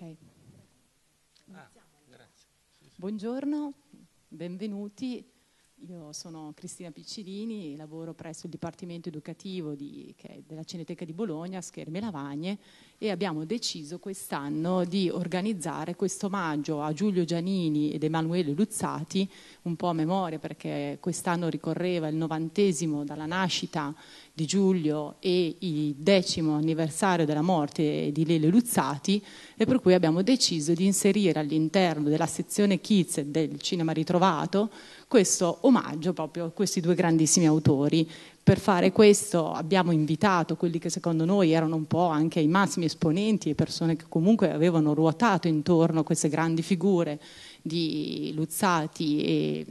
Okay. Ah, Buongiorno, benvenuti. Io sono Cristina Piccirini, lavoro presso il Dipartimento Educativo di, della Cineteca di Bologna, Scherme e Lavagne e abbiamo deciso quest'anno di organizzare questo omaggio a Giulio Giannini ed Emanuele Luzzati, un po' a memoria perché quest'anno ricorreva il novantesimo dalla nascita di Giulio e il decimo anniversario della morte di Lele Luzzati e per cui abbiamo deciso di inserire all'interno della sezione Kids del Cinema Ritrovato questo omaggio proprio a questi due grandissimi autori per fare questo abbiamo invitato quelli che secondo noi erano un po' anche i massimi esponenti e persone che comunque avevano ruotato intorno a queste grandi figure di Luzzati e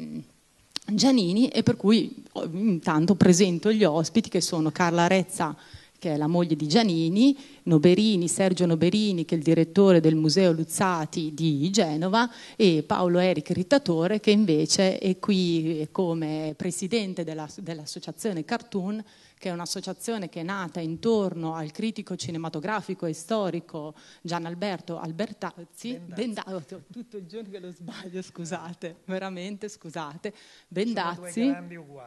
Giannini e per cui oh, intanto presento gli ospiti che sono Carla Rezza che è la moglie di Giannini, Noberini, Sergio Noberini, che è il direttore del Museo Luzzati di Genova, e Paolo Eric Rittatore, che invece è qui come presidente della, dell'associazione Cartoon che è un'associazione che è nata intorno al critico cinematografico e storico Gianalberto Albertazzi, Bendazzi, tutto il giorno che lo sbaglio, scusate, veramente scusate, Bendazzi,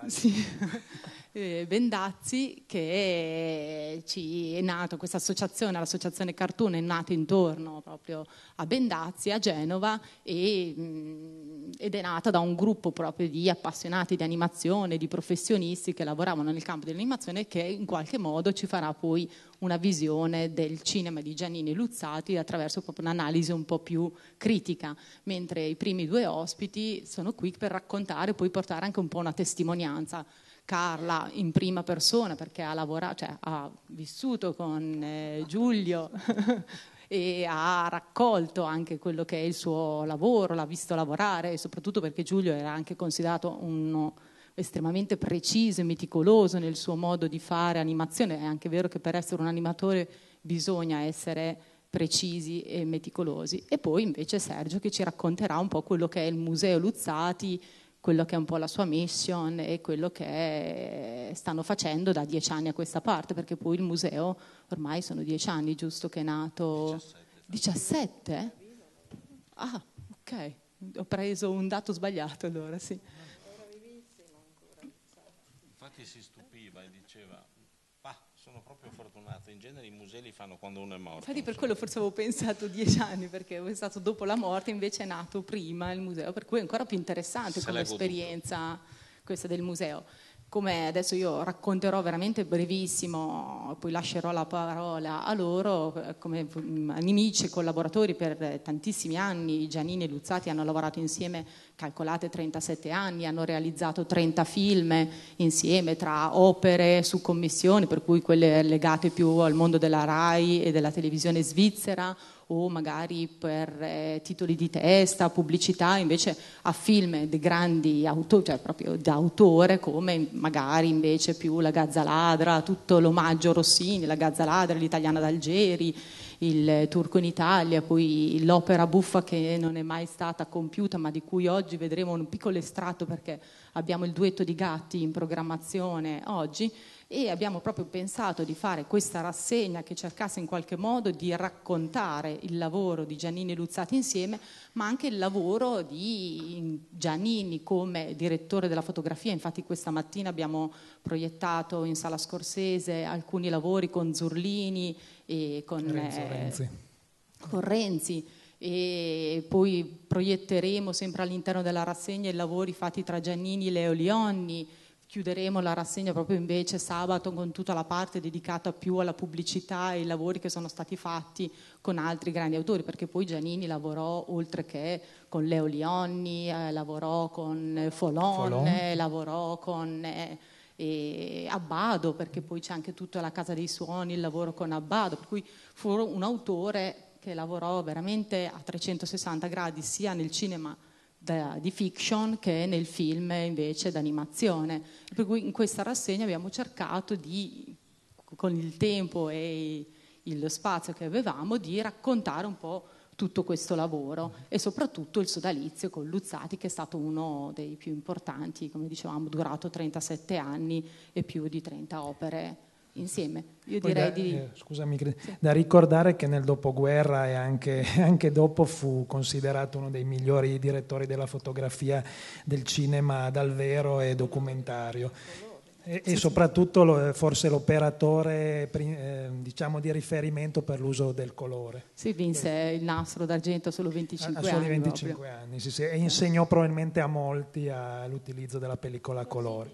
sì, eh, Bendazzi che ci è nato questa associazione, l'associazione Cartoon è nata intorno proprio a Bendazzi, a Genova e, mh, mm, ed è nata da un gruppo proprio di appassionati di animazione, di professionisti che lavoravano nel campo dell'animazione programmazione che in qualche modo ci farà poi una visione del cinema di Giannini Luzzati attraverso un'analisi un po' più critica, mentre i primi due ospiti sono qui per raccontare e poi portare anche un po' una testimonianza. Carla in prima persona perché ha lavorato, cioè ha vissuto con eh, Giulio e ha raccolto anche quello che è il suo lavoro, l'ha visto lavorare e soprattutto perché Giulio era anche considerato uno estremamente preciso e meticoloso nel suo modo di fare animazione, è anche vero che per essere un animatore bisogna essere precisi e meticolosi. E poi invece Sergio che ci racconterà un po' quello che è il Museo Luzzati, quello che è un po' la sua mission e quello che stanno facendo da dieci anni a questa parte, perché poi il museo ormai sono dieci anni, giusto che è nato... 17? 17? Ah, ok, ho preso un dato sbagliato allora, sì. Monti si stupiva e diceva ma sono proprio fortunato, in genere i musei li fanno quando uno è morto. Infatti per so. quello forse avevo pensato dieci anni, perché è stato dopo la morte, invece è nato prima il museo, per cui è ancora più interessante Se come esperienza tutto. questa del museo come adesso io racconterò veramente brevissimo, poi lascerò la parola a loro, eh, come amici mm, e collaboratori per tantissimi anni, Giannini e Luzzati hanno lavorato insieme, calcolate 37 anni, hanno realizzato 30 film insieme tra opere su commissione, per cui quelle legate più al mondo della RAI e della televisione svizzera, o magari per eh, titoli di testa, pubblicità, invece a film di grandi autori, cioè proprio d'autore come magari invece più La Gazza Ladra, tutto l'omaggio Rossini, La Gazza Ladra, l'italiana d'Algeri, il turco in Italia, poi l'opera buffa che non è mai stata compiuta ma di cui oggi vedremo un piccolo estratto perché abbiamo il duetto di gatti in programmazione oggi e abbiamo proprio pensato di fare questa rassegna che cercasse in qualche modo di raccontare il lavoro di Giannini e Luzzati insieme, ma anche il lavoro di Giannini come direttore della fotografia. Infatti questa mattina abbiamo proiettato in sala scorsese alcuni lavori con Zurlini e con Renzo, eh, Renzi. Con Renzi e poi proietteremo sempre all'interno della rassegna i lavori fatti tra Giannini e Leo Lionni chiuderemo la rassegna proprio invece sabato con tutta la parte dedicata più alla pubblicità e ai lavori che sono stati fatti con altri grandi autori, perché poi Giannini lavorò oltre che con Leo Lionni, eh, lavorò con eh, Folon, Eh, lavorò con... Eh, e Abbado, perché poi c'è anche tutta la Casa dei Suoni, il lavoro con Abbado, per cui fu un autore che lavorò veramente a 360 gradi sia nel cinema da, di fiction che nel film invece d'animazione. Per cui in questa rassegna abbiamo cercato di, con il tempo e lo spazio che avevamo, di raccontare un po' tutto questo lavoro e soprattutto il sodalizio con Luzzati che è stato uno dei più importanti, come dicevamo, durato 37 anni e più di 30 opere insieme. Io Poi direi da, di... Eh, scusami, sì. da ricordare che nel dopoguerra e anche, anche, dopo fu considerato uno dei migliori direttori della fotografia del cinema dal vero e documentario. E, sì, e soprattutto lo, forse l'operatore eh, diciamo di riferimento per l'uso del colore. Sì, vinse il nastro d'argento solo 25 a, a soli 25 anni sì, e insegnò probabilmente a molti l'utilizzo della pellicola a colore.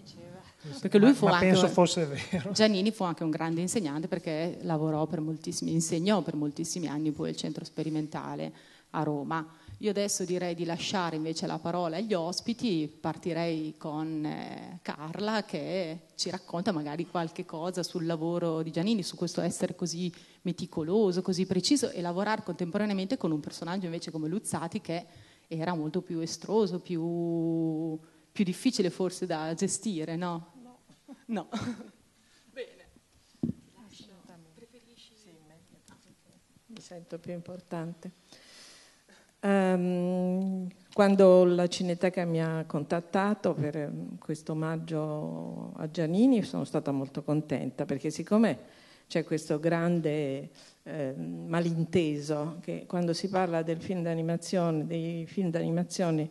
Perché lui ma, fu ma anche, penso fosse vero. Giannini fu anche un grande insegnante perché lavorò per moltissimi, insegnò per moltissimi anni poi al centro sperimentale a Roma. Io adesso direi di lasciare invece la parola agli ospiti, partirei con eh, Carla che ci racconta magari qualche cosa sul lavoro di Giannini, su questo essere così meticoloso, così preciso e lavorare contemporaneamente con un personaggio invece come Luzzati che era molto più estroso, più, più difficile forse da gestire, no? No. Bene. Preferisci... Sì, Mi sento più importante. Um, quando la Cineteca mi ha contattato per ehm, questo omaggio a Giannini sono stata molto contenta perché siccome c'è questo grande eh, malinteso che quando si parla del film d'animazione, dei film d'animazione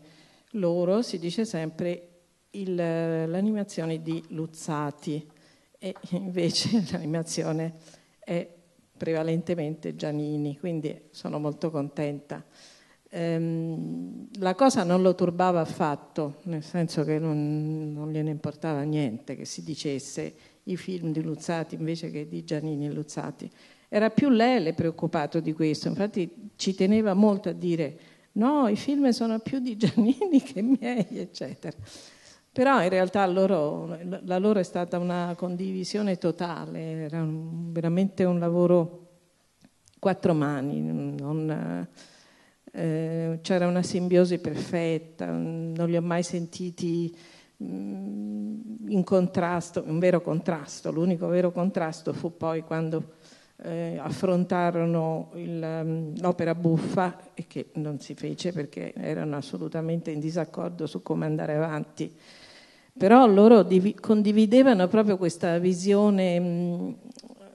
loro si dice sempre eh, l'animazione di Luzzati e invece l'animazione è prevalentemente Giannini, quindi sono molto contenta. Ehm, la cosa non lo turbava affatto, nel senso che non, non gliene importava niente che si dicesse i film di Luzzati invece che di Giannini e Luzzati. Era più Lele preoccupato di questo, infatti ci teneva molto a dire no, i film sono più di Giannini che miei, eccetera. Però in realtà loro, la loro è stata una condivisione totale, era un, veramente un lavoro quattro mani, non, eh, c'era una simbiosi perfetta, non li ho mai sentiti mm, in contrasto, un vero contrasto, l'unico vero contrasto fu poi quando eh, affrontarono il, mm, l'opera buffa e che non si fece perché erano assolutamente in disaccordo su come andare avanti però loro condividevano proprio questa visione mm,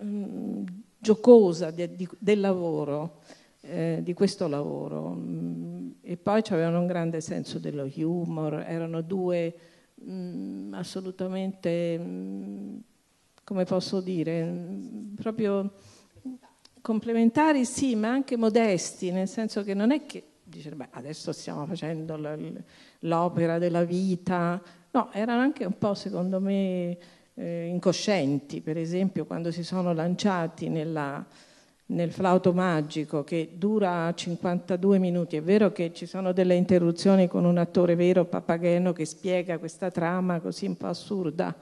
mm, giocosa del lavoro, eh, di questo lavoro. Mm, e poi avevano un grande senso dello humor, erano due assolutamente, come posso dire, proprio complementari sì, ma anche modesti, nel senso che non è che dice, beh, adesso stiamo facendo l'opera della vita, No, erano anche un po', secondo me, eh, incoscienti, per esempio quando si sono lanciati nella, nel flauto magico che dura 52 minuti. È vero che ci sono delle interruzioni con un attore vero, Papageno, che spiega questa trama così un po' assurda,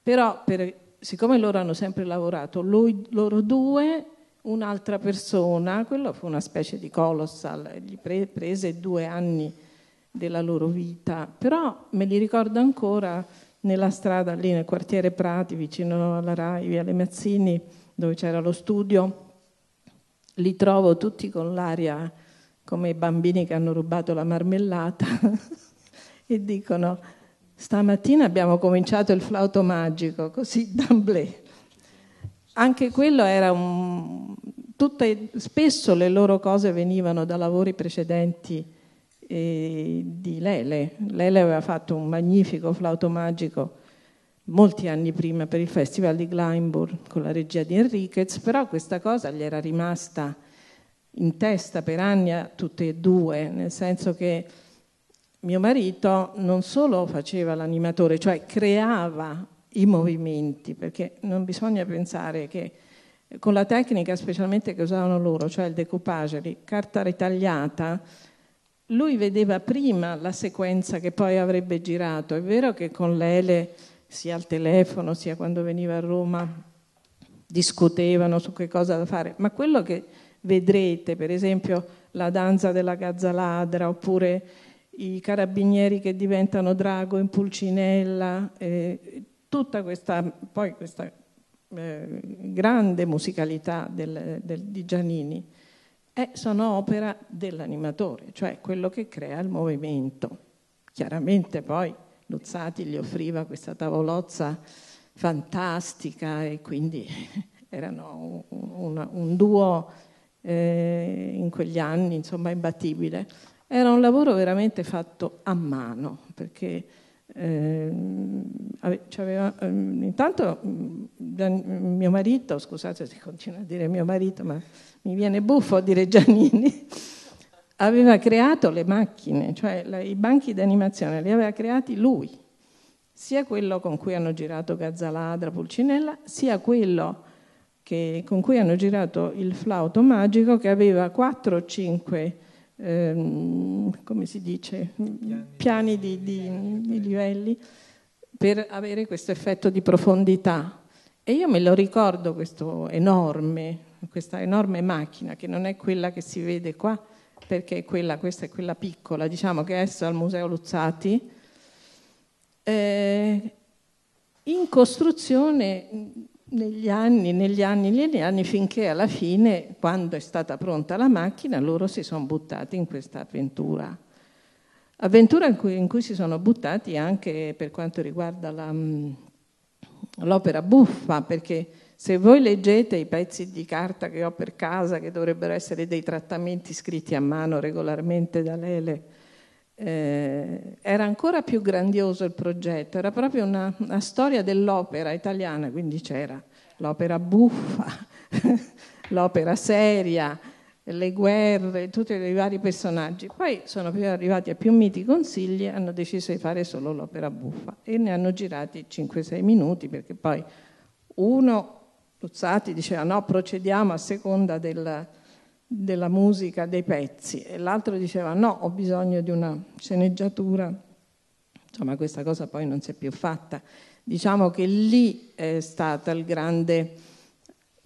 però per, siccome loro hanno sempre lavorato, lui, loro due, un'altra persona, quello fu una specie di colossal, gli pre, prese due anni della loro vita, però me li ricordo ancora nella strada lì nel quartiere Prati, vicino alla RAI, via Le Mazzini, dove c'era lo studio, li trovo tutti con l'aria come i bambini che hanno rubato la marmellata e dicono stamattina abbiamo cominciato il flauto magico, così d'amblè. Anche quello era un... Tutte, spesso le loro cose venivano da lavori precedenti di Lele. Lele aveva fatto un magnifico flauto magico molti anni prima per il Festival di Glyndebourne con la regia di Enriquez, però questa cosa gli era rimasta in testa per anni a tutte e due, nel senso che mio marito non solo faceva l'animatore, cioè creava i movimenti, perché non bisogna pensare che con la tecnica specialmente che usavano loro, cioè il decoupage di carta ritagliata, lui vedeva prima la sequenza che poi avrebbe girato. È vero che con Lele, sia al telefono, sia quando veniva a Roma, discutevano su che cosa da fare, ma quello che vedrete, per esempio la danza della gazzaladra, oppure i carabinieri che diventano drago in pulcinella, eh, tutta questa, poi questa eh, grande musicalità del, del, di Giannini eh, sono opera dell'animatore, cioè quello che crea il movimento. Chiaramente poi Luzzati gli offriva questa tavolozza fantastica e quindi erano un, un, un duo eh, in quegli anni insomma imbattibile. Era un lavoro veramente fatto a mano perché eh, aveva, eh, intanto mm, mio marito, scusate se continuo a dire mio marito, ma mi viene buffo a dire Giannini, aveva creato le macchine, cioè i banchi d'animazione li aveva creati lui, sia quello con cui hanno girato Gazzaladra, Pulcinella, sia quello che, con cui hanno girato il flauto magico che aveva 4 o 5 ehm, come si dice, piani, piani di, di, di livelli per avere questo effetto di profondità. E io me lo ricordo questo enorme questa enorme macchina che non è quella che si vede qua, perché è quella, questa è quella piccola, diciamo che è essa al Museo Luzzati, eh, in costruzione negli anni, negli anni, negli anni, finché alla fine, quando è stata pronta la macchina, loro si sono buttati in questa avventura. Avventura in cui, in cui si sono buttati anche per quanto riguarda la, l'opera buffa, perché se voi leggete i pezzi di carta che ho per casa, che dovrebbero essere dei trattamenti scritti a mano regolarmente da Lele, eh, era ancora più grandioso il progetto, era proprio una, una storia dell'opera italiana, quindi c'era l'opera buffa, l'opera seria, le guerre, tutti i vari personaggi. Poi sono arrivati a più miti consigli, e hanno deciso di fare solo l'opera buffa e ne hanno girati 5-6 minuti perché poi uno Luzzati diceva no, procediamo a seconda del, della musica, dei pezzi, e l'altro diceva no, ho bisogno di una sceneggiatura, insomma questa cosa poi non si è più fatta. Diciamo che lì è stata il grande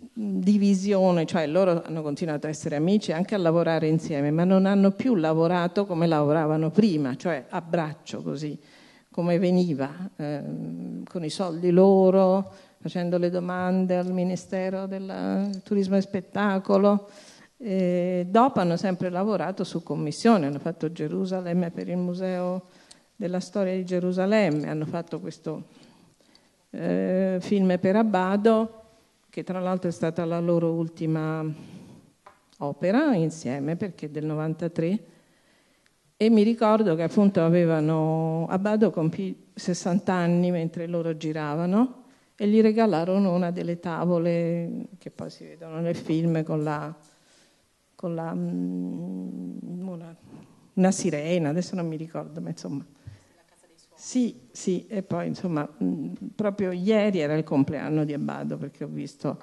mm, divisione, cioè loro hanno continuato a essere amici e anche a lavorare insieme, ma non hanno più lavorato come lavoravano prima, cioè a braccio così, come veniva, eh, con i soldi loro, facendo le domande al Ministero del Turismo e Spettacolo. E dopo hanno sempre lavorato su commissione, hanno fatto Gerusalemme per il Museo della Storia di Gerusalemme, hanno fatto questo eh, film per Abbado, che tra l'altro è stata la loro ultima opera insieme, perché è del 93. E mi ricordo che appunto avevano, Abbado compì 60 anni mentre loro giravano e gli regalarono una delle tavole che poi si vedono nel film con la, con la mm, una, una, sirena, adesso non mi ricordo, ma insomma. Sì, sì, e poi insomma, mm, proprio ieri era il compleanno di Abbado perché ho visto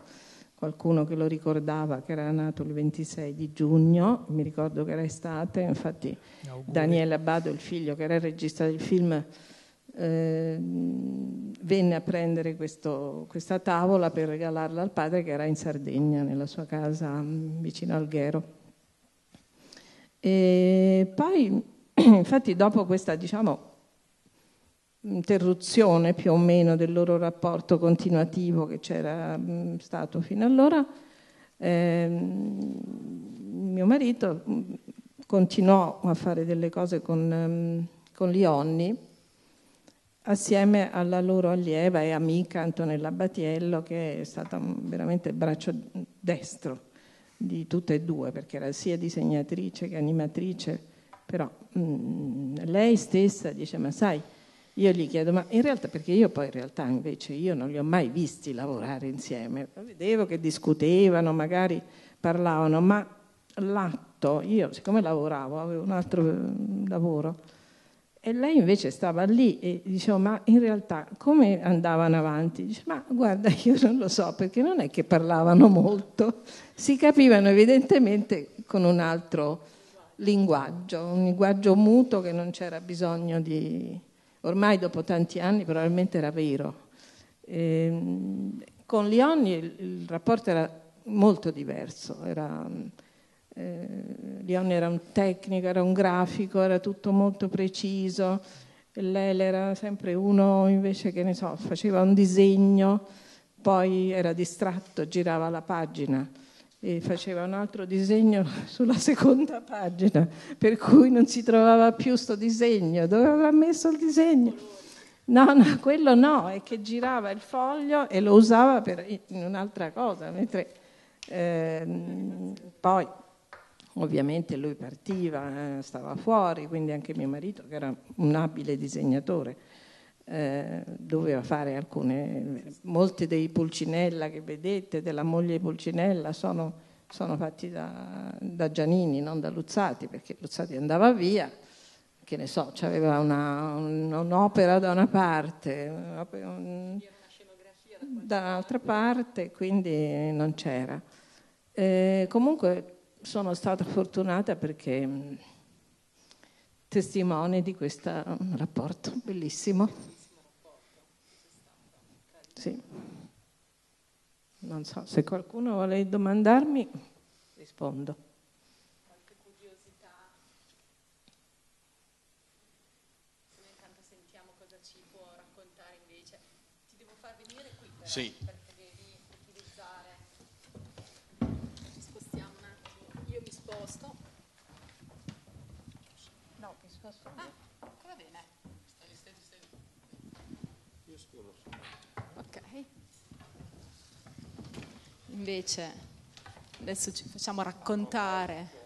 qualcuno che lo ricordava che era nato il 26 di giugno, mi ricordo che era estate, infatti Daniele Abbado, il figlio che era il regista del film, eh, venne a prendere questo, questa tavola per regalarla al padre che era in Sardegna, nella sua casa mm, vicino Alghero. E poi, infatti, dopo questa, diciamo, interruzione più o meno del loro rapporto continuativo che c'era mm, stato fino allora, eh, mio marito mm, continuò a fare delle cose con, con Lionni assieme alla loro allieva e amica Antonella Batiello, che è stata veramente il braccio destro di tutte e due, perché era sia disegnatrice che animatrice, però mh, mm, lei stessa dice, ma sai, io gli chiedo, ma in realtà, perché io poi in realtà invece io non li ho mai visti lavorare insieme, vedevo che discutevano, magari parlavano, ma l'atto, io siccome lavoravo, avevo un altro eh, lavoro, e lei invece stava lì e diceva, ma in realtà come andavano avanti? Dice, ma guarda, io non lo so, perché non è che parlavano molto, si capivano evidentemente con un altro linguaggio, un linguaggio muto che non c'era bisogno di... Ormai dopo tanti anni probabilmente era vero. E, ehm, con Leoni il rapporto era molto diverso, era eh, Leon era un tecnico, era un grafico, era tutto molto preciso, Lele era sempre uno invece che ne so, faceva un disegno, poi era distratto, girava la pagina e faceva un altro disegno sulla seconda pagina, per cui non si trovava più sto disegno, dove aveva messo il disegno? No, no, quello no, è che girava il foglio e lo usava per un'altra cosa, mentre eh, poi ovviamente lui partiva, eh, stava fuori, quindi anche mio marito, che era un abile disegnatore, eh, doveva fare alcune, molti dei Pulcinella che vedete, della moglie Pulcinella, sono, sono fatti da, da, Giannini, non da Luzzati, perché Luzzati andava via, che ne so, aveva un'opera da una parte, un, da un'altra parte, quindi non c'era. Eh, comunque sono stata fortunata perché mm, testimone di questo mm, rapporto bellissimo. Sì. Non so, se qualcuno vuole domandarmi, rispondo. invece adesso ci facciamo raccontare.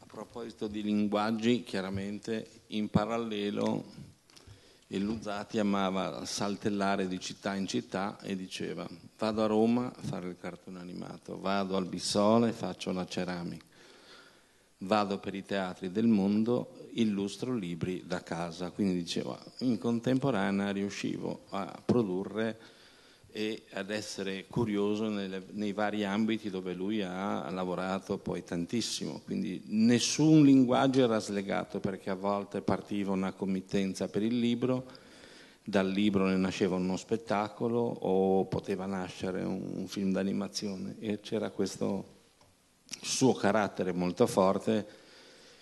A proposito di linguaggi, chiaramente in parallelo il Luzzati amava saltellare di città in città e diceva vado a Roma a fare il cartone animato, vado al Bissole e faccio la ceramica, vado per i teatri del mondo, illustro libri da casa. Quindi diceva in contemporanea riuscivo a produrre e ad essere curioso nelle, nei vari ambiti dove lui ha, lavorato poi tantissimo, quindi nessun linguaggio era slegato perché a volte partiva una committenza per il libro, dal libro ne nasceva uno spettacolo o poteva nascere un, un film d'animazione e c'era questo suo carattere molto forte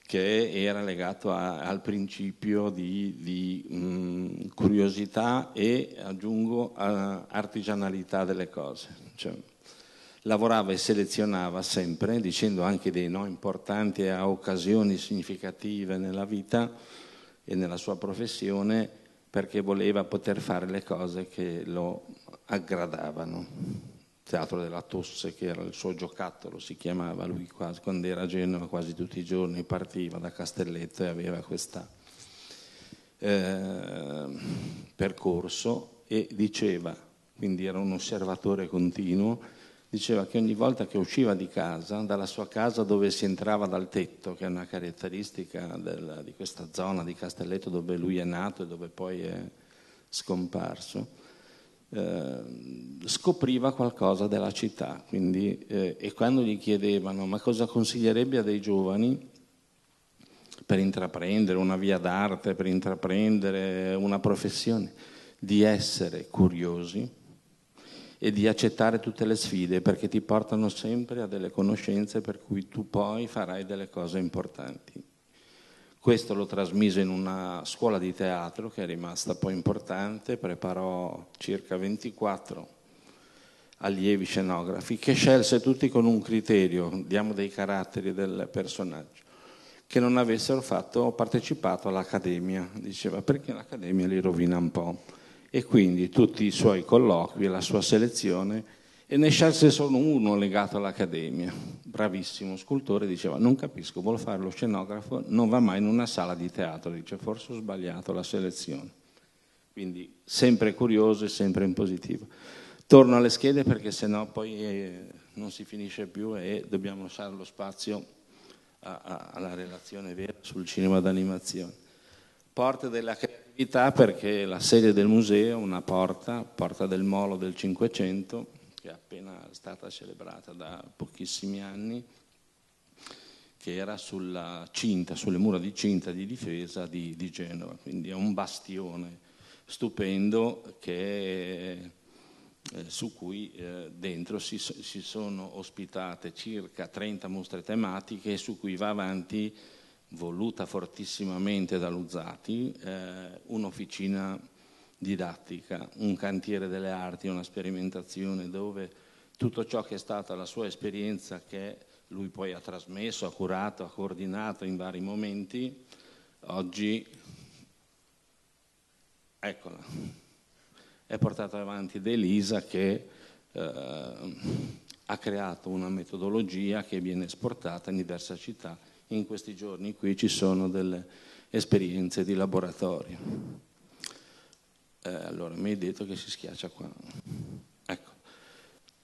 che era legato a, al principio di, di mh, curiosità e, aggiungo, artigianalità delle cose. Cioè, lavorava e selezionava sempre, dicendo anche dei no importanti a occasioni significative nella vita e nella sua professione, perché voleva poter fare le cose che lo aggradavano. Teatro della Tosse, che era il suo giocattolo, si chiamava, lui quasi, quando era a Genova quasi tutti i giorni partiva da Castelletto e aveva questo eh, percorso e diceva, quindi era un osservatore continuo, diceva che ogni volta che usciva di casa, dalla sua casa dove si entrava dal tetto, che è una caratteristica del, di questa zona di Castelletto dove lui è nato e dove poi è scomparso, Ehm, scopriva qualcosa della città. Quindi, eh, e quando gli chiedevano ma cosa consiglierebbe a dei giovani per intraprendere una via d'arte, per intraprendere una professione, di essere curiosi e di accettare tutte le sfide perché ti portano sempre a delle conoscenze per cui tu poi farai delle cose importanti. Questo lo trasmise in una scuola di teatro che è rimasta poi importante, preparò circa 24 allievi scenografi che scelse tutti con un criterio, diamo dei caratteri del personaggio, che non avessero fatto, partecipato all'accademia. Diceva perché l'accademia li rovina un po'. E quindi tutti i suoi colloqui, la sua selezione e ne scelse solo uno legato all'Accademia. Bravissimo scultore, diceva, non capisco, vuole fare lo scenografo, non va mai in una sala di teatro, dice, forse ho sbagliato la selezione. Quindi sempre curioso e sempre in positivo. Torno alle schede perché sennò poi eh, non si finisce più e dobbiamo lasciare lo spazio a, a, alla relazione vera sul cinema d'animazione. Porte della creatività perché la sede del museo, una porta, porta del molo del Cinquecento, che è appena stata celebrata da pochissimi anni, che era sulla cinta, sulle mura di cinta di difesa di, di Genova, quindi è un bastione stupendo che eh, su cui eh, dentro si, si, sono ospitate circa 30 mostre tematiche su cui va avanti, voluta fortissimamente da Luzzati, eh, un'officina didattica, un cantiere delle arti, una sperimentazione dove tutto ciò che è stata la sua esperienza che lui poi ha trasmesso, ha curato, ha coordinato in vari momenti, oggi eccola, è portata avanti da Elisa che eh, ha creato una metodologia che viene esportata in diverse città. In questi giorni qui ci sono delle esperienze di laboratorio. Eh, allora, mi hai detto che si schiaccia qua. Ecco.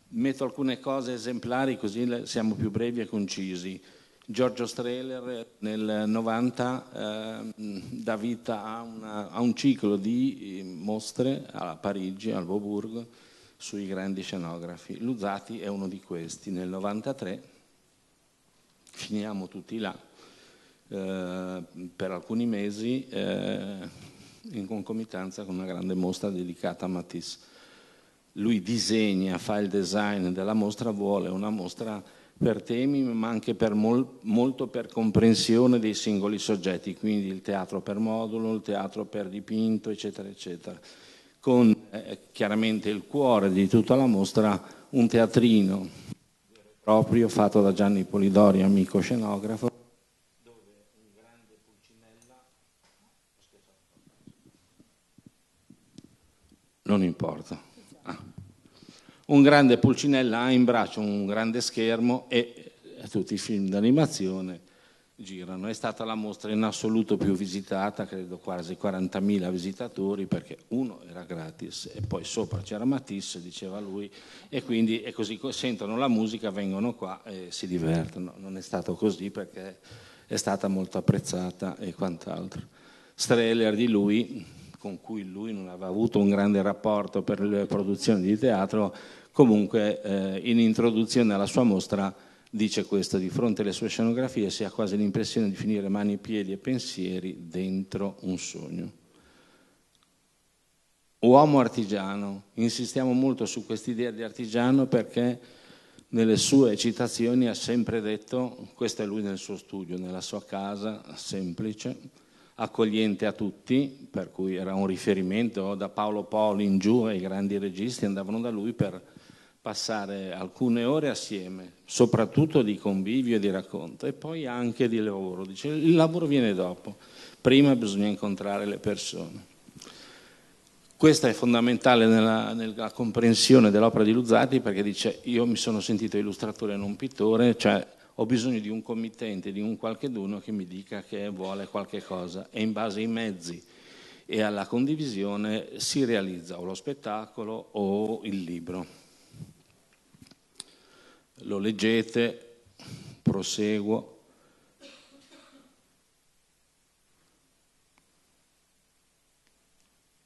Metto alcune cose esemplari così siamo più brevi e concisi. Giorgio Strehler nel 90 eh, dà vita a, una, a, un ciclo di eh, mostre a Parigi, al Alboburgo, sui grandi scenografi. Luzzati è uno di questi. Nel 93 finiamo tutti là eh, per alcuni mesi. Eh, in concomitanza con una grande mostra dedicata a Matisse. Lui disegna, fa il design della mostra, vuole una mostra per temi ma anche per mol, molto per comprensione dei singoli soggetti, quindi il teatro per modulo, il teatro per dipinto, eccetera, eccetera. Con eh, chiaramente il cuore di tutta la mostra un teatrino proprio fatto da Gianni Polidori, amico scenografo, non importa. Ah. Un grande Pulcinella ha in braccio un grande schermo e eh, tutti i film d'animazione girano. È stata la mostra in assoluto più visitata, credo quasi 40.000 visitatori, perché uno era gratis e poi sopra c'era Matisse, diceva lui, e quindi è così, sentono la musica, vengono qua e si divertono. Non è stato così perché è stata molto apprezzata e quant'altro. Streller di lui con cui lui non aveva avuto un grande rapporto per le produzioni di teatro, comunque eh, in introduzione alla sua mostra dice questo, di fronte alle sue scenografie si ha quasi l'impressione di finire mani, piedi e pensieri dentro un sogno. Uomo artigiano, insistiamo molto su quest'idea di artigiano perché nelle sue citazioni ha sempre detto, questo è lui nel suo studio, nella sua casa semplice, accogliente a tutti, per cui era un riferimento da Paolo Poli in giù e i grandi registi, andavano da lui per passare alcune ore assieme, soprattutto di convivio e di racconto, e poi anche di lavoro. Dice, il lavoro viene dopo, prima bisogna incontrare le persone. Questa è fondamentale nella, nella comprensione dell'opera di Luzzati perché dice io mi sono sentito illustratore e non pittore, cioè ho bisogno di un committente, di un qualcheduno che mi dica che vuole qualche cosa e in base ai mezzi e alla condivisione si realizza o lo spettacolo o il libro. Lo leggete, proseguo.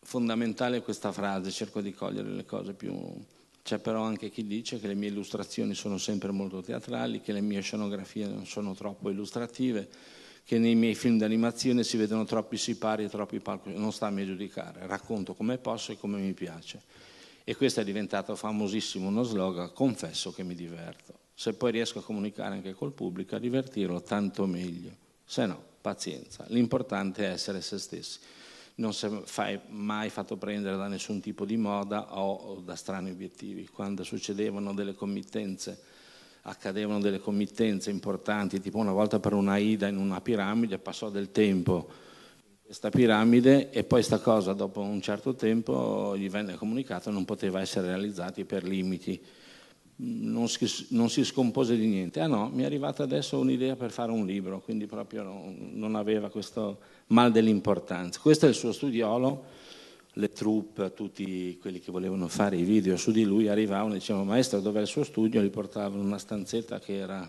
Fondamentale questa frase, cerco di cogliere le cose più c'è però anche chi dice che le mie illustrazioni sono sempre molto teatrali, che le mie scenografie non sono troppo illustrative, che nei miei film d'animazione si vedono troppi sipari e troppi palco. Non sta a me giudicare, racconto come posso e come mi piace. E questo è diventato famosissimo uno slogan, confesso che mi diverto. Se poi riesco a comunicare anche col pubblico, a divertirlo, tanto meglio. Se no, pazienza. L'importante è essere se stessi non si è mai fatto prendere da nessun tipo di moda o da strani obiettivi. Quando succedevano delle committenze, accadevano delle committenze importanti, tipo una volta per una Ida in una piramide, passò del tempo in questa piramide e poi questa cosa dopo un certo tempo gli venne comunicato non poteva essere realizzata per limiti non si, non si, scompose di niente. Ah no, mi è arrivata adesso un'idea per fare un libro, quindi proprio non, non aveva questo mal dell'importanza. Questo è il suo studiolo, le troupe, tutti quelli che volevano fare i video su di lui arrivavano e dicevano maestro dov'è il suo studio? Gli portavano una stanzetta che era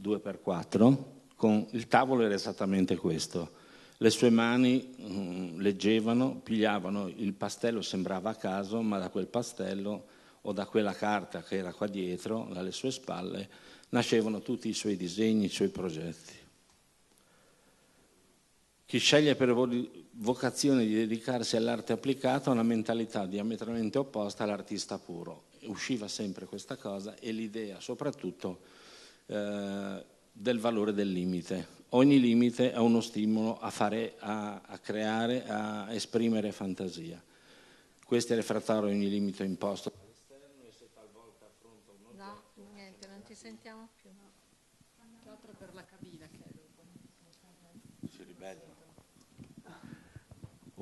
2x4, con il tavolo era esattamente questo. Le sue mani mh, mm, leggevano, pigliavano il pastello, sembrava a caso, ma da quel pastello o da quella carta che era qua dietro, alle sue spalle, nascevano tutti i suoi disegni, i suoi progetti. Chi sceglie per vocazione di dedicarsi all'arte applicata ha una mentalità diametralmente opposta all'artista puro. Usciva sempre questa cosa e l'idea soprattutto eh, del valore del limite. Ogni limite è uno stimolo a, fare, a, a creare, a esprimere fantasia. Questo è il refrattari ogni limite imposto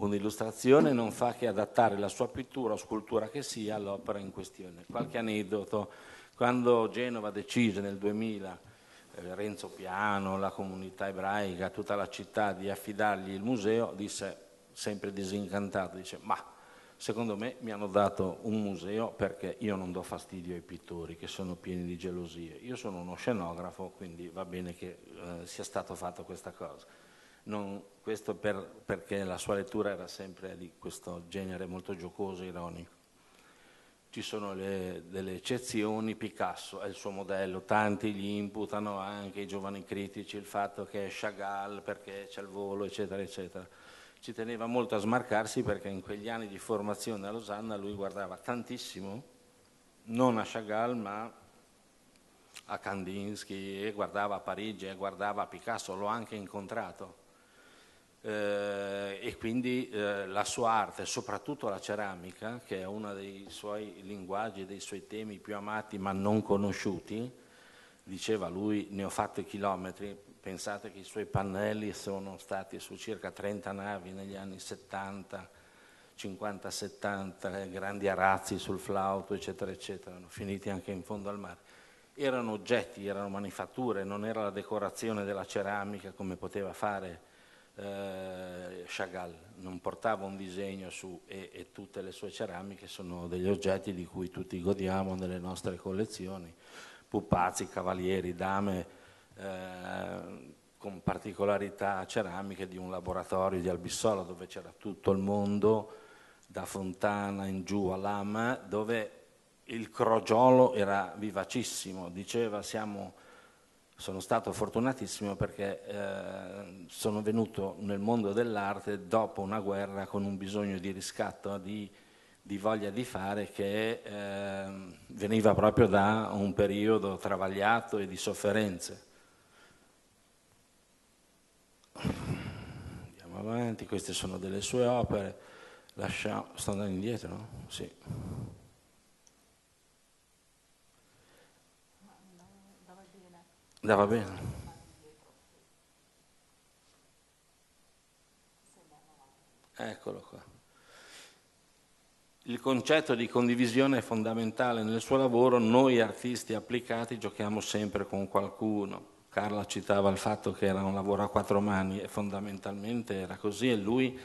con l'illustrazione non fa che adattare la sua pittura o scultura che sia all'opera in questione. Qualche aneddoto, quando Genova decise nel 2000, eh, Renzo Piano, la comunità ebraica, tutta la città di affidargli il museo, disse sempre disincantato, dice ma secondo me mi hanno dato un museo perché io non do fastidio ai pittori che sono pieni di gelosie. Io sono uno scenografo, quindi va bene che eh, sia stato fatto questa cosa non, questo per, perché la sua lettura era sempre di questo genere molto giocoso e ironico. Ci sono le, delle eccezioni, Picasso è il suo modello, tanti gli imputano anche i giovani critici il fatto che è Chagall perché c'è il volo, eccetera, eccetera. Ci teneva molto a smarcarsi perché in quegli anni di formazione a Losanna lui guardava tantissimo, non a Chagall ma a Kandinsky e guardava a Parigi e guardava a Picasso, l'ho anche incontrato eh, e quindi eh, la sua arte, soprattutto la ceramica, che è uno dei suoi linguaggi, dei suoi temi più amati ma non conosciuti, diceva lui ne ho fatto chilometri, pensate che i suoi pannelli sono stati su circa 30 navi negli anni 70, 50-70, grandi arazzi sul flauto, eccetera, eccetera, finiti anche in fondo al mare erano oggetti, erano manifatture, non era la decorazione della ceramica come poteva fare eh, Chagall, non portava un disegno su e, e, tutte le sue ceramiche sono degli oggetti di cui tutti godiamo nelle nostre collezioni, pupazzi, cavalieri, dame, eh, con particolarità ceramiche di un laboratorio di Albissola dove c'era tutto il mondo, da Fontana in giù a Lama, dove il crogiolo era vivacissimo, diceva siamo sono stato fortunatissimo perché eh, sono venuto nel mondo dell'arte dopo una guerra con un bisogno di riscatto, di, di voglia di fare che eh, veniva proprio da un periodo travagliato e di sofferenze. Andiamo avanti, queste sono delle sue opere. Lasciamo, sto andando indietro? No? Sì. Andava bene. Eccolo qua. Il concetto di condivisione è fondamentale nel suo lavoro, noi artisti applicati giochiamo sempre con qualcuno. Carla citava il fatto che era un lavoro a quattro mani e fondamentalmente era così e lui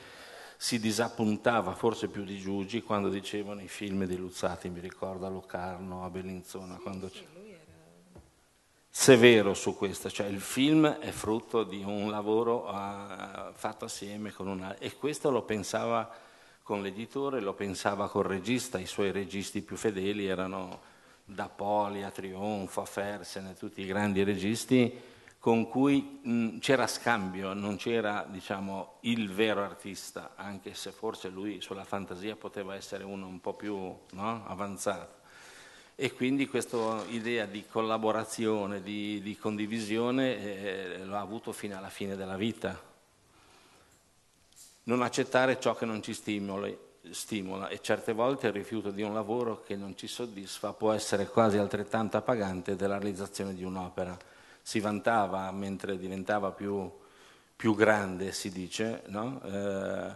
si disappuntava forse più di Giugi quando dicevano i film di Luzzati, mi ricordo a Locarno, a Bellinzona, sì, quando sì, c'era severo su questo, cioè il film è frutto di un lavoro a, eh, fatto assieme con un altro e questo lo pensava con l'editore, lo pensava col regista, i suoi registi più fedeli erano da Poli a Trionfo, a Fersen, tutti i grandi registi con cui mh, c'era scambio, non c'era diciamo, il vero artista, anche se forse lui sulla fantasia poteva essere uno un po' più no, avanzato e quindi questa idea di collaborazione, di, di condivisione eh, eh, l'ha avuto fino alla fine della vita. Non accettare ciò che non ci stimoli, stimola e certe volte il rifiuto di un lavoro che non ci soddisfa può essere quasi altrettanto appagante della realizzazione di un'opera. Si vantava mentre diventava più, più grande, si dice, no? eh,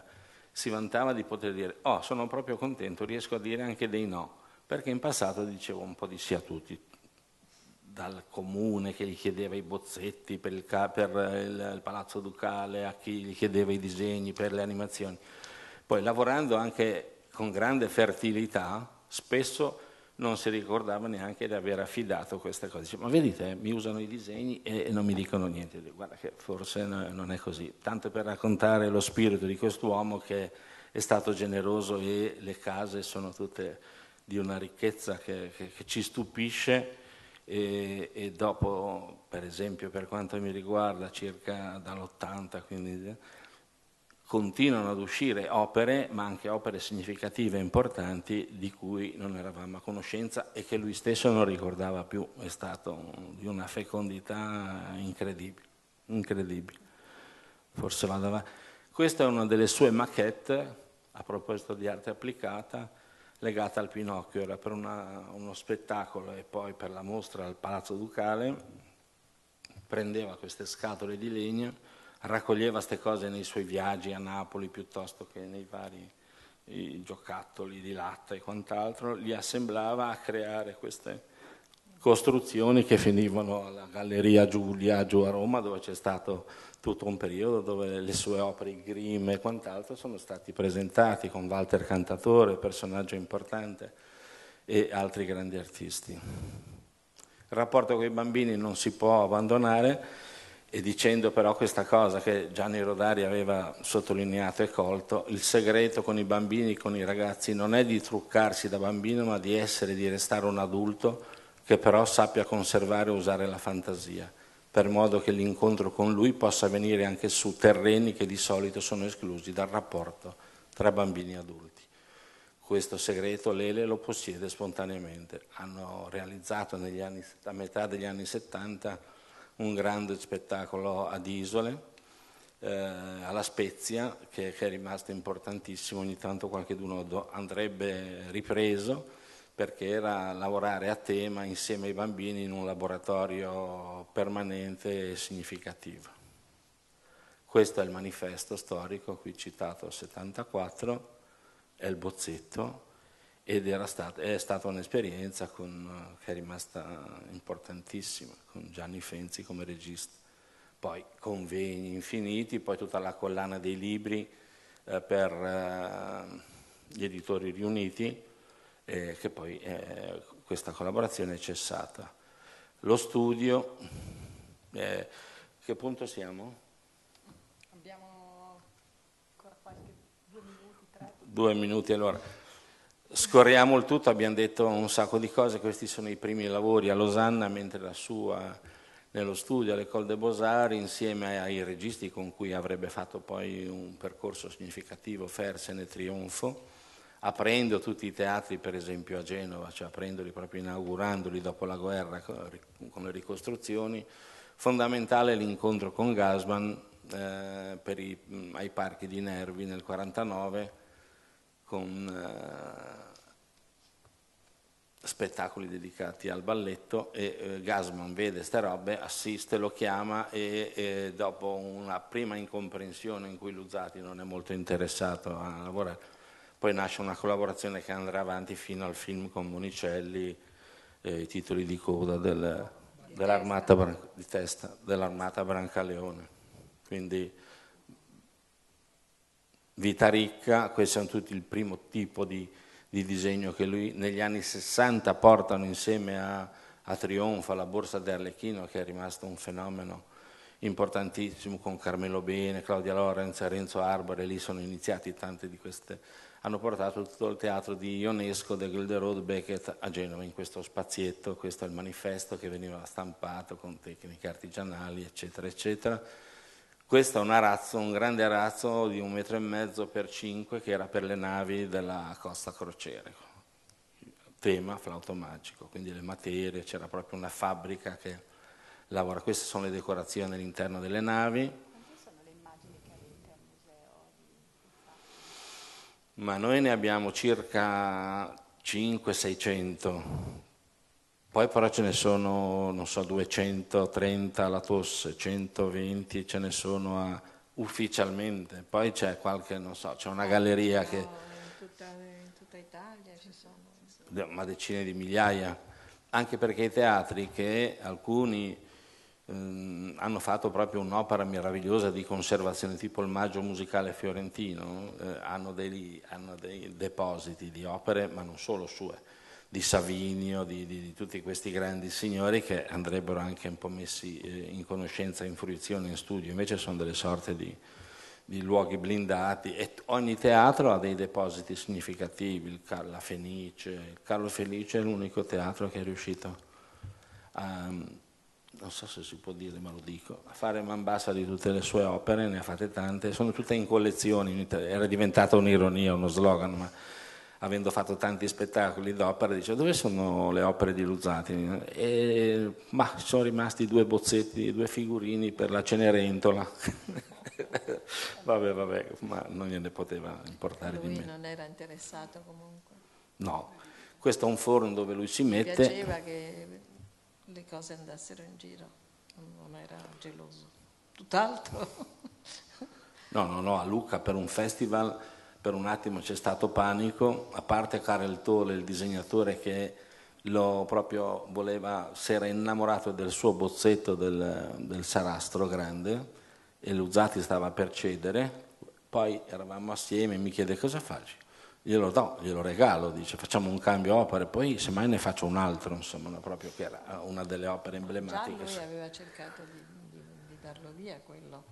si vantava di poter dire, oh sono proprio contento, riesco a dire anche dei no perché in passato dicevo un po' di sì a tutti, dal comune che gli chiedeva i bozzetti per il, per il, il palazzo ducale, a chi gli chiedeva i disegni per le animazioni. Poi lavorando anche con grande fertilità, spesso non si ricordava neanche di aver affidato questa cosa. Dice, ma vedete, mi usano i disegni e non mi dicono niente. Dico, Guarda che forse non è così. Tanto per raccontare lo spirito di quest'uomo che è stato generoso e le case sono tutte di una ricchezza che, che, che ci stupisce e, e, dopo, per esempio, per quanto mi riguarda, circa dall'80, quindi continuano ad uscire opere, ma anche opere significative e importanti di cui non eravamo a conoscenza e che lui stesso non ricordava più. È stato di una fecondità incredibile, incredibile. Forse vado avanti. Questa è una delle sue maquette, a proposito di arte applicata, legata al Pinocchio, era per una, uno spettacolo e poi per la mostra al Palazzo Ducale, prendeva queste scatole di legno, raccoglieva queste cose nei suoi viaggi a Napoli piuttosto che nei vari giocattoli di latta e quant'altro, li assemblava a creare queste costruzioni che finivano alla Galleria Giulia giù a Roma dove c'è stato tutto un periodo dove le sue opere Grimm e quant'altro sono stati presentati con Walter Cantatore, personaggio importante, e altri grandi artisti. Il rapporto con i bambini non si può abbandonare e dicendo però questa cosa che Gianni Rodari aveva sottolineato e colto, il segreto con i bambini, con i ragazzi, non è di truccarsi da bambino ma di essere, di restare un adulto che però sappia conservare e usare la fantasia, per modo che l'incontro con lui possa avvenire anche su terreni che di solito sono esclusi dal rapporto tra bambini e adulti. Questo segreto Lele lo possiede spontaneamente. Hanno realizzato anni, a metà degli anni 70 un grande spettacolo ad isole, eh, alla Spezia, che, che, è rimasto importantissimo, ogni tanto qualcuno andrebbe ripreso perché era lavorare a tema insieme ai bambini in un laboratorio permanente e significativo. Questo è il manifesto storico, qui citato 74, è il bozzetto ed stato, è stata un'esperienza con, che è rimasta importantissima con Gianni Fenzi come regista. Poi convegni infiniti, poi tutta la collana dei libri eh, per eh, gli editori riuniti eh, che poi eh, questa collaborazione è cessata. Lo studio, eh, che punto siamo? Abbiamo ancora qualche due minuti, tre. Due minuti, allora. Scorriamo il tutto, abbiamo detto un sacco di cose, questi sono i primi lavori a Losanna, mentre la sua nello studio all'École de Beaux-Arts insieme ai registi con cui avrebbe fatto poi un percorso significativo Fersen e Trionfo aprendo tutti i teatri, per esempio a Genova, cioè aprendoli proprio inaugurandoli dopo la guerra con le ricostruzioni, fondamentale l'incontro con Gasman eh, i, ai parchi di Nervi nel 49 con eh, spettacoli dedicati al balletto e eh, Gasman vede ste robe, assiste, lo chiama e, e dopo una prima incomprensione in cui Luzzati non è molto interessato a lavorare poi nasce una collaborazione che andrà avanti fino al film con Monicelli, eh, i titoli di coda del, dell'armata, di testa dell'armata Brancaleone. Quindi vita ricca, questo è tutto il primo tipo di, di disegno che lui negli anni 60 portano insieme a, a Trionfa, alla borsa di Arlecchino che è rimasto un fenomeno importantissimo con Carmelo Bene, Claudia Lorenz, Renzo Arbore, lì sono iniziati tante di queste hanno portato tutto il teatro di Ionesco del Gilderode Beckett a Genova, in questo spazietto, questo è il manifesto che veniva stampato con tecniche artigianali, eccetera, eccetera. Questo è un arazzo, un grande arazzo di un metro e mezzo per cinque che era per le navi della Costa Crociere. Tema flauto magico, quindi le materie, c'era proprio una fabbrica che lavora. Queste sono le decorazioni all'interno delle navi, ma noi ne abbiamo circa 500-600, poi però ce ne sono, non so, 230 alla tosse, 120 ce ne sono a, ufficialmente, poi c'è qualche, non so, c'è una galleria che... In tutta, in tutta Italia ci sono... Ma decine di migliaia, anche perché i teatri che alcuni Ehm, hanno fatto proprio un'opera meravigliosa di conservazione, tipo il Maggio Musicale Fiorentino, eh, hanno, dei, hanno, dei, depositi di opere, ma non solo sue, di Savinio, di, di, di tutti questi grandi signori che andrebbero anche un po' messi eh, in conoscenza, in fruizione, in studio, invece sono delle sorte di, di luoghi blindati e ogni teatro ha dei depositi significativi, il Carla Fenice, il Carlo Felice è l'unico teatro che è riuscito a, non so se si può dire ma lo dico, a fare mambassa di tutte le sue opere, ne ha fatte tante, sono tutte in collezioni, era diventata un'ironia, uno slogan, ma avendo fatto tanti spettacoli d'opera, dice dove sono le opere di Luzzati? E, ma sono rimasti due bozzetti, due figurini per la Cenerentola. vabbè, vabbè, ma non gliene poteva importare lui di me. non era interessato comunque. No, questo è un forum dove lui si mette. Mi piaceva che le cose andassero in giro, non era geloso, tutt'altro. No, no, no, a Luca per un festival per un attimo c'è stato panico, a parte Karel Tole, il disegnatore che lo proprio voleva, si era innamorato del suo bozzetto del, del sarastro grande e Luzzati stava per cedere, poi eravamo assieme e mi chiede cosa faccio glielo do, glielo regalo, dice facciamo un cambio opere, poi semmai ne faccio un altro, insomma, proprio che era eh, una delle opere emblematiche. Già lui aveva cercato di, di, di darlo via quello,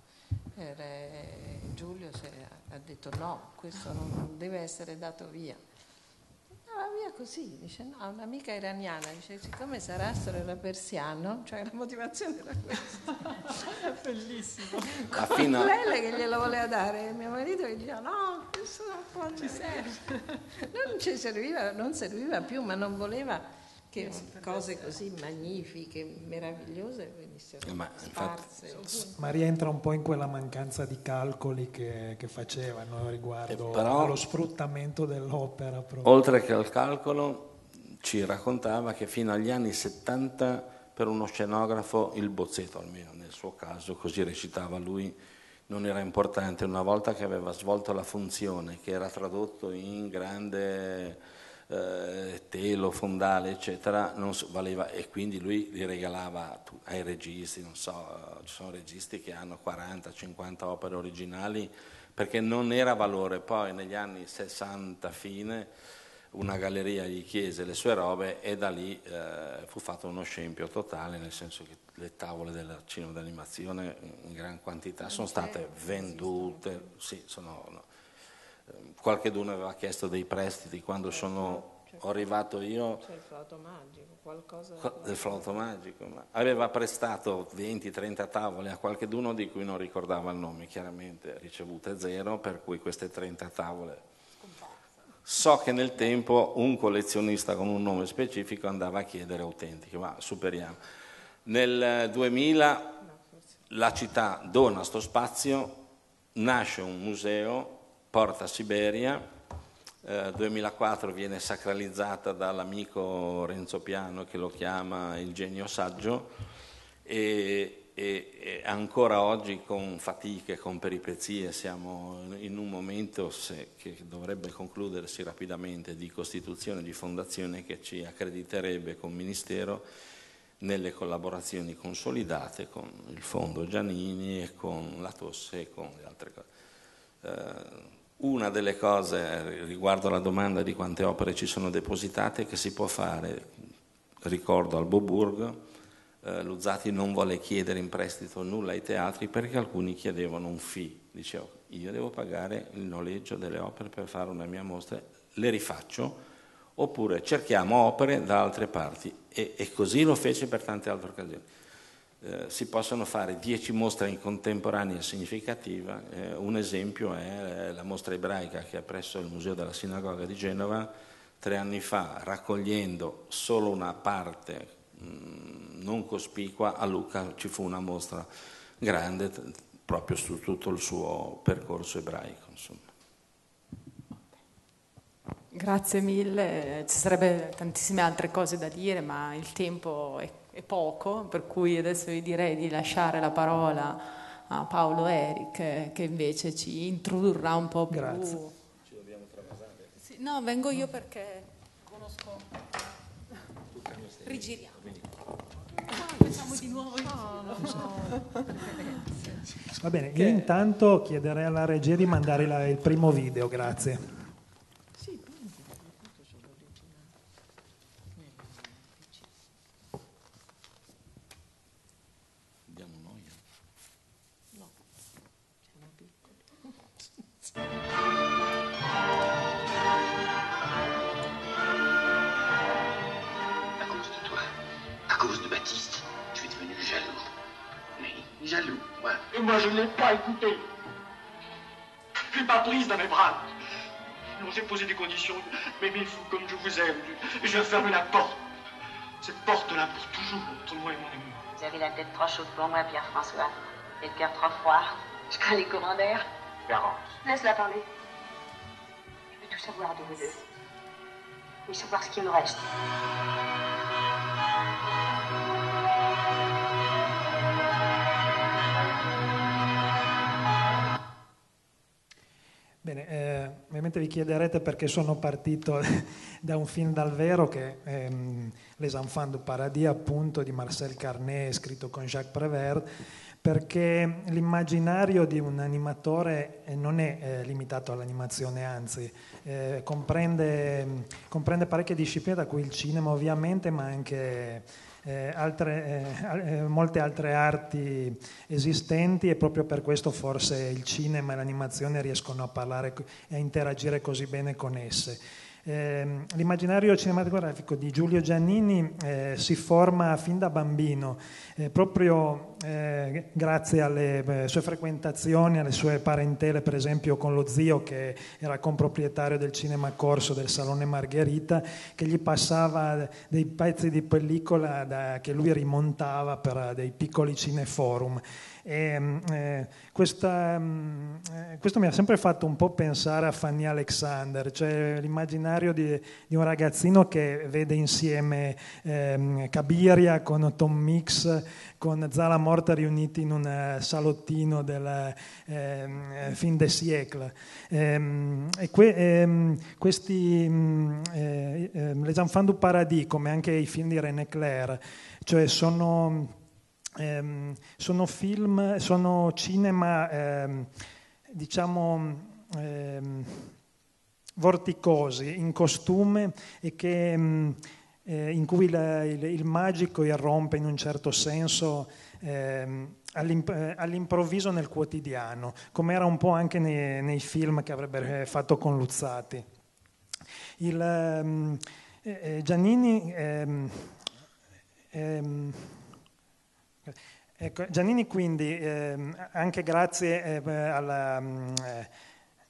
era, eh, Giulio ha detto no, questo non deve essere dato via andava ah, via così, dice no, un'amica iraniana, dice siccome Sarastro era persiano, cioè la motivazione era questa. Bellissimo. Affina... Lei che glielo voleva dare, mio marito che diceva no, questo non può ci serve. Non ci serviva, non serviva più, ma non voleva che cose così magnifiche, meravigliose venissero eh, ma, sparse. Infatti, ma rientra un po' in quella mancanza di calcoli che, che facevano riguardo eh, però, allo sfruttamento dell'opera. Proprio. Oltre che al calcolo, ci raccontava che fino agli anni 70 per uno scenografo il bozzetto, almeno nel suo caso, così recitava lui, non era importante. Una volta che aveva svolto la funzione, che era tradotto in grande eh, telo, fondale, eccetera, so, valeva, e quindi lui li regalava ai registi, non so, eh, ci sono registi che hanno 40-50 opere originali perché non era valore. Poi negli anni 60 fine una galleria gli chiese le sue robe e da lì eh, fu fatto uno scempio totale, nel senso che le tavole del cinema d'animazione in gran quantità sono state vendute, sì, sono, no. Ehm, qualche qualcuno aveva chiesto dei prestiti quando eh, sono certo. arrivato io. C'è il flauto magico, qualcosa. Del flauto magico, ma aveva prestato 20-30 tavole a qualcuno di cui non ricordava il nome, chiaramente ricevute zero, per cui queste 30 tavole. So che nel tempo un collezionista con un nome specifico andava a chiedere autentiche, ma superiamo. Nel 2000 la città dona sto spazio, nasce un museo Porta Siberia, eh, 2004 viene sacralizzata dall'amico Renzo Piano che lo chiama il genio saggio e, e, e ancora oggi con fatiche, con peripezie siamo in un momento se, che dovrebbe concludersi rapidamente di costituzione di fondazione che ci accrediterebbe con Ministero nelle collaborazioni consolidate con il Fondo Giannini e con la Tosse e con le altre cose. Eh, una delle cose riguardo alla domanda di quante opere ci sono depositate che si può fare, ricordo al Boburg, eh, Luzzati non vuole chiedere in prestito nulla ai teatri perché alcuni chiedevano un fee, dicevo io devo pagare il noleggio delle opere per fare una mia mostra, le rifaccio oppure cerchiamo opere da altre parti e, e così lo fece per tante altre occasioni eh, si possono fare dieci mostre in contemporanea significativa. Eh, un esempio è eh, la mostra ebraica che è presso il Museo della Sinagoga di Genova tre anni fa, raccogliendo solo una parte mh, mm, non cospicua, a Lucca ci fu una mostra grande t- proprio su tutto il suo percorso ebraico. Insomma. Grazie mille, ci sarebbero tantissime altre cose da dire, ma il tempo è è poco, per cui adesso vi direi di lasciare la parola a Paolo Eric che invece ci introdurrà un po' più. Grazie. Ci dobbiamo tramasare. Sì, no, vengo io perché conosco. Rigiriamo. Ah, di nuovo il no. Va bene, io intanto chiederei alla regia di mandare la, il primo video, grazie. moi je ne l'ai pas écouté. Je suis pas prise dans mes bras. Non, j'ai posé des conditions, mais mais fous, comme je vous aime, je, je ferme la porte. Cette porte-là pour toujours entre moi et mon amour. Vous avez la tête trop chaude pour moi, Pierre-François. Et le cœur trop froid. Je crains les commandaires. Laisse-la parler. Je veux tout savoir de vous deux. Et savoir ce qu'il me reste. Probabilmente vi chiederete perché sono partito da un film dal vero che è ehm, Les Enfants du Paradis, appunto, di Marcel Carnet, scritto con Jacques Prévert, perché l'immaginario di un animatore eh, non è eh, limitato all'animazione, anzi eh, comprende, comprende, parecchie discipline, da cui il cinema ovviamente, ma anche eh, altre, eh, eh, molte altre arti esistenti e proprio per questo forse il cinema e l'animazione riescono a parlare e a interagire così bene con esse. Eh, l'immaginario cinematografico di Giulio Giannini eh, si forma fin da bambino, eh, proprio eh, grazie alle eh, sue frequentazioni, alle sue parentele, per esempio con lo zio che era comproprietario del cinema corso del Salone Margherita, che gli passava dei pezzi di pellicola da, che lui rimontava per eh, dei piccoli cineforum. E, ehm, eh, questa, mm, eh, questo mi ha sempre fatto un po' pensare a Fanny Alexander, cioè l'immaginario di, di un ragazzino che vede insieme ehm, Cabiria con Tom Mix, con Zala Morta riuniti in un eh, salottino del ehm, eh, fin de siècle. Ehm, e que, ehm, questi mm, eh, ehm, Les Enfants du Paradis, come anche i film di René Clair, cioè sono ehm, sono film, sono cinema, ehm, diciamo, ehm, vorticosi, in costume e che, mm, eh, in cui la, il, il, magico irrompe in un certo senso ehm, eh, all'improvviso nel quotidiano, come era un po' anche nei, nei film che avrebbe eh, fatto con Luzzati. Il, ehm, eh, eh, Giannini eh, eh, Ecco, Giannini quindi, ehm, anche grazie eh, alla... Mm, eh,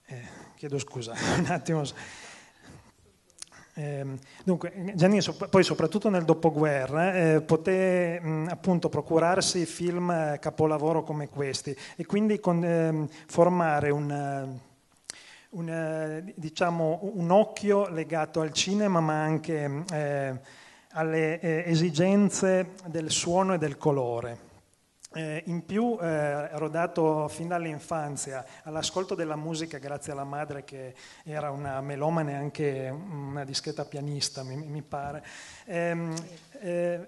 eh, chiedo scusa, un attimo. Ehm, dunque, Giannini poi soprattutto nel dopoguerra eh, poté mh, mm, appunto procurarsi film eh, capolavoro come questi e quindi con, ehm, formare un... Eh, un, diciamo, un, occhio legato al cinema ma anche mm, eh, alle eh, esigenze del suono e del colore. Eh, in più eh, ero dato fin dall'infanzia all'ascolto della musica grazie alla madre che era una melomane e anche una discreta pianista, mi, mi pare. Ehm, eh,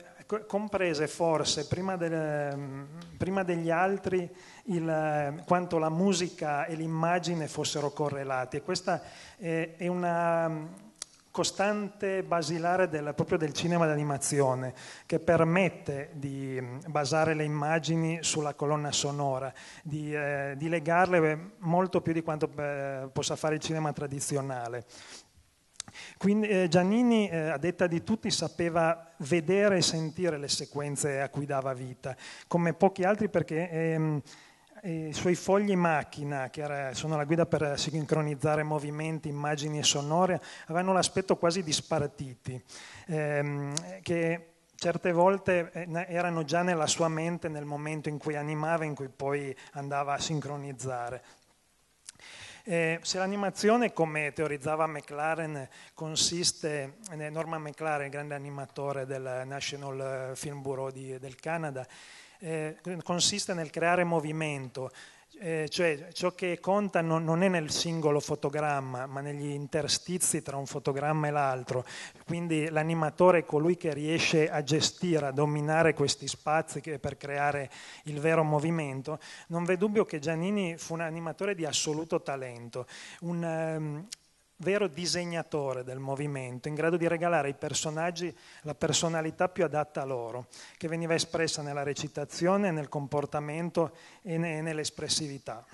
comprese forse prima, del, prima degli altri il, quanto la musica e l'immagine fossero correlati e questa è una costante basilare del, proprio del cinema d'animazione che permette di mm, basare le immagini sulla colonna sonora, di, eh, di legarle eh, molto più di quanto eh, possa fare il cinema tradizionale. Quindi eh, Giannini, eh, a detta di tutti, sapeva vedere e sentire le sequenze a cui dava vita, come pochi altri perché ehm, i suoi fogli macchina, che era, sono la guida per sincronizzare movimenti, immagini e sonore, avevano l'aspetto quasi di sparatiti, ehm, che certe volte eh, erano già nella sua mente nel momento in cui animava, in cui poi andava a sincronizzare. Eh, se l'animazione, come teorizzava McLaren, consiste, eh, Norman McLaren, grande animatore del National Film Bureau di, del Canada, eh, consiste nel creare movimento, eh, cioè ciò che conta non, non, è nel singolo fotogramma, ma negli interstizi tra un fotogramma e l'altro. Quindi l'animatore è colui che riesce a gestire, a dominare questi spazi per creare il vero movimento. Non v'è dubbio che Giannini fu un animatore di assoluto talento. Un, um, vero disegnatore del movimento, in grado di regalare ai personaggi la personalità più adatta a loro, che veniva espressa nella recitazione, nel comportamento e nell'espressività.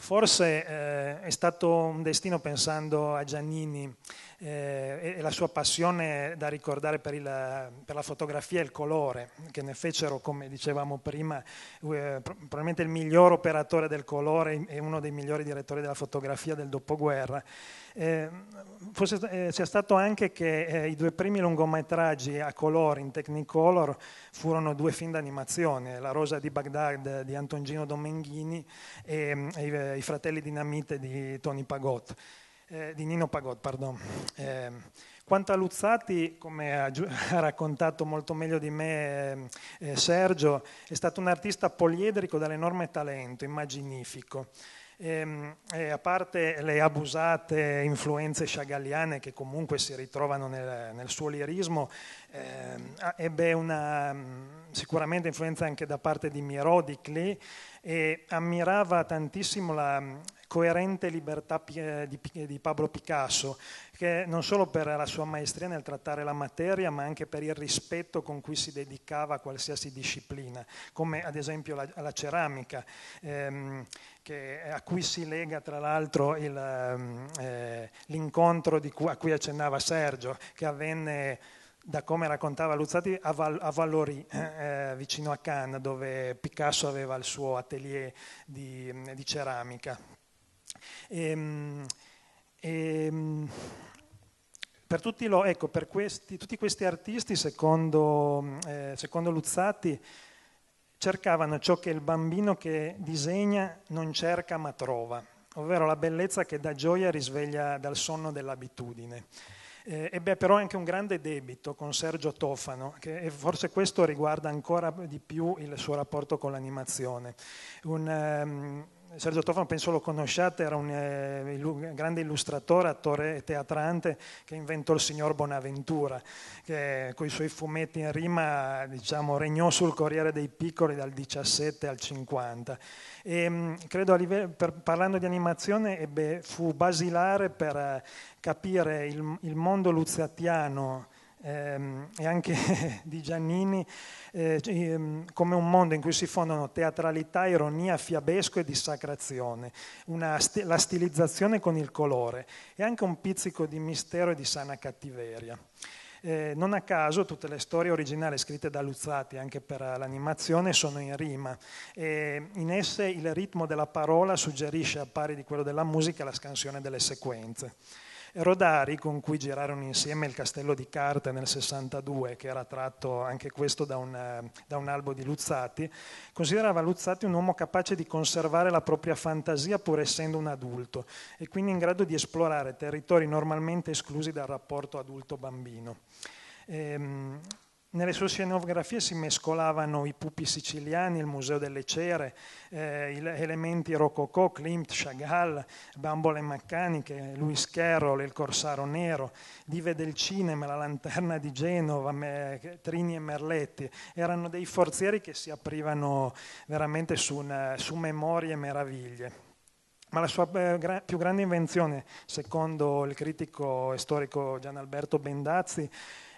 Forse eh, è stato un destino, pensando a Giannini, eh, e la sua passione da ricordare per, il, per, la fotografia e il colore, che ne fecero, come dicevamo prima, eh, probabilmente il miglior operatore del colore e uno dei migliori direttori della fotografia del dopoguerra. Eh, forse eh, sia stato anche che eh, i due primi lungometraggi a colori in Technicolor furono due film d'animazione, La Rosa di Baghdad di Anton Domenghini e, mm, e i, eh, i Fratelli Dinamite di Tony Pagot eh, di Nino Pagot, pardon. Eh, quanto a Luzzatti, come ha, raccontato molto meglio di me ehm, eh, Sergio, è stato un artista poliedrico dall'enorme talento, immaginifico. E, ehm, e eh, a parte le abusate influenze sciagalliane che comunque si ritrovano nel, nel suo lirismo, eh, ebbe una mm, sicuramente influenza anche da parte di Mirodicle e ammirava tantissimo la, mm, coerente libertà eh, di Pablo Picasso, che non solo per la sua maestria nel trattare la materia, ma anche per il rispetto con cui si dedicava a qualsiasi disciplina, come ad esempio la, alla ceramica, ehm, che, eh, a cui si lega tra l'altro il, ehm, eh, l'incontro cui, a cui accennava Sergio, che avvenne da come raccontava Luzzati, a, Val- a Vallory, eh, eh, vicino a Cannes, dove Picasso aveva il suo atelier di, di ceramica. E, ehm, e, ehm, per, tutti, lo, ecco, per questi, tutti, questi, artisti, secondo, eh, secondo Luzzatti, cercavano ciò che il bambino che disegna non cerca ma trova, ovvero la bellezza che da gioia risveglia dal sonno dell'abitudine. Eh, ebbe però anche un grande debito con Sergio Tofano, che, e forse questo riguarda ancora di più il suo rapporto con l'animazione. Un, um, Sergio Tofano penso lo conosciate, era un eh, grande illustratore, attore e teatrante che inventò il signor Bonaventura, che con i suoi fumetti in rima diciamo, regnò sul Corriere dei Piccoli dal 17 al 50. E, mh, mm, credo, livello, per, parlando di animazione, ebbe, fu basilare per eh, capire il, il mondo luziatiano ehm, e anche di Giannini eh, cioè, ehm, come un mondo in cui si fondano teatralità, ironia, fiabesco e dissacrazione, st- la stilizzazione con il colore e anche un pizzico di mistero e di sana cattiveria. Eh, non a caso tutte le storie originali scritte da Luzzati anche per eh, l'animazione sono in rima e in esse il ritmo della parola suggerisce a pari di quello della musica la scansione delle sequenze. Rodari, con cui girarono insieme il Castello di Carte nel 62, che era tratto anche questo da un, da un albo di Luzzatti, considerava Luzzatti un uomo capace di conservare la propria fantasia pur essendo un adulto e quindi in grado di esplorare territori normalmente esclusi dal rapporto adulto-bambino. Ehm, nelle sue scenografie si mescolavano i pupi siciliani, il Museo delle Cere, eh, elementi rococò, Klimt, Chagall, bambole meccaniche, Louis Carroll, il Corsaro Nero, dive del cinema, la Lanterna di Genova, me, Trini e Merletti. Erano dei forzieri che si aprivano veramente su, una, su memorie e meraviglie. Ma la sua eh, più grande invenzione, secondo il critico e storico Gianalberto Bendazzi,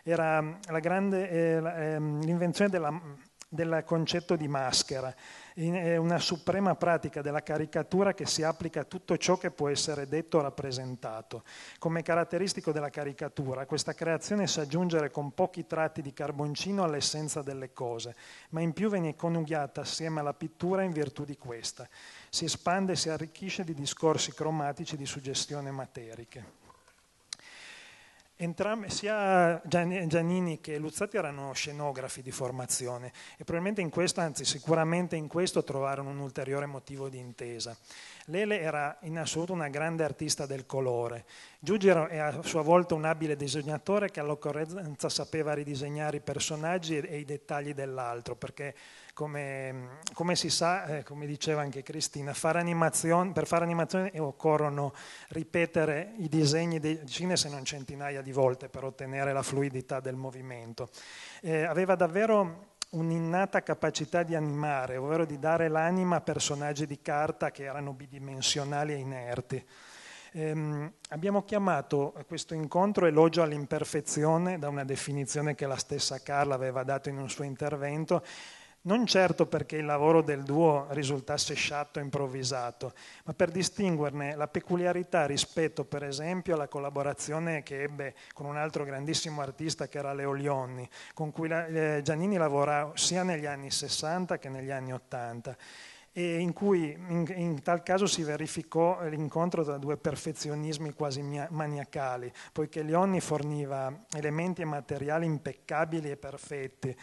era mm, grande, eh, ehm, l'invenzione della, del concetto di maschera. È una suprema pratica della caricatura che si applica a tutto ciò che può essere detto o rappresentato. Come caratteristico della caricatura, questa creazione sa aggiungere con pochi tratti di carboncino all'essenza delle cose, ma in più viene coniugata assieme alla pittura in virtù di questa. Si espande e si arricchisce di discorsi cromatici di suggestione materiche. Entrambi, sia Giannini che Luzzatti erano scenografi di formazione e probabilmente in questo, anzi sicuramente in questo, trovarono un ulteriore motivo di intesa. Lele era in assoluto una grande artista del colore. Giugero è a sua volta un abile disegnatore che all'occorrenza sapeva ridisegnare i personaggi e i dettagli dell'altro, perché come, come, si sa, eh, come diceva anche Cristina, fare per fare animazione occorrono ripetere i disegni decine se non centinaia di volte per ottenere la fluidità del movimento. Eh, aveva davvero un'innata capacità di animare, ovvero di dare l'anima a personaggi di carta che erano bidimensionali e inerti. Ehm, abbiamo chiamato questo incontro elogio all'imperfezione da una definizione che la stessa Carla aveva dato in un suo intervento non certo perché il lavoro del duo risultasse sciatto e improvvisato, ma per distinguerne la peculiarità rispetto per esempio alla collaborazione che ebbe con un altro grandissimo artista che era Leo Lionni, con cui eh, Giannini lavorò sia negli anni 60 che negli anni 80 e in cui in, in, tal caso si verificò l'incontro tra due perfezionismi quasi maniacali, poiché Leoni forniva elementi e materiali impeccabili e perfetti,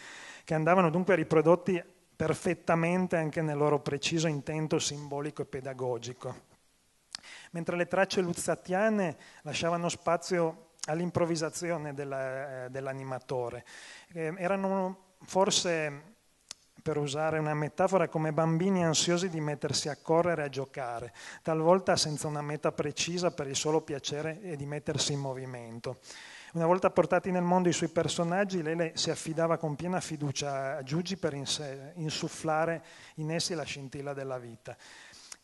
che andavano dunque riprodotti perfettamente anche nel loro preciso intento simbolico e pedagogico. Mentre le tracce luzzatiane lasciavano spazio all'improvvisazione della, eh, dell'animatore. Eh, erano forse per usare una metafora, come bambini ansiosi di mettersi a correre a giocare, talvolta senza una meta precisa per il solo piacere di mettersi in movimento. Una volta portati nel mondo i suoi personaggi, Lele si affidava con piena fiducia a Giugi per insufflare in essi la scintilla della vita.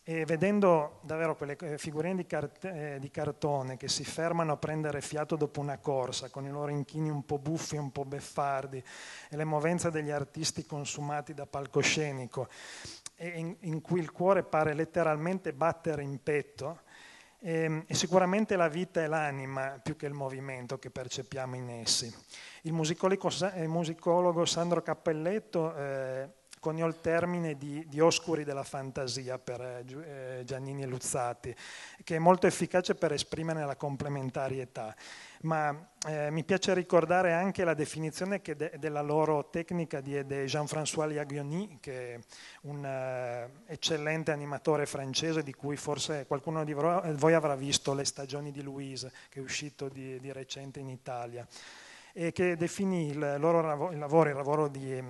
E vedendo davvero quelle eh, figurine di, cart- eh, di, cartone che si fermano a prendere fiato dopo una corsa, con i loro inchini un po' buffi, un po' beffardi, e le movenze degli artisti consumati da palcoscenico, in, in cui il cuore pare letteralmente battere in petto, e, ehm, e sicuramente la vita è l'anima più che il movimento che percepiamo in essi. Il musicologo, eh, il musicologo Sandro Cappelletto eh, coniò il termine di, di oscuri della fantasia per eh, eh Giannini e Luzzati, che è molto efficace per esprimere la complementarietà. Ma eh, mi piace ricordare anche la definizione de- della loro tecnica di, di Jean-François Liagioni, che è un eh, eccellente animatore francese di cui forse qualcuno di voi avrà visto Le stagioni di Louise, che è uscito di, di recente in Italia e che definì il loro il lavoro, il lavoro di,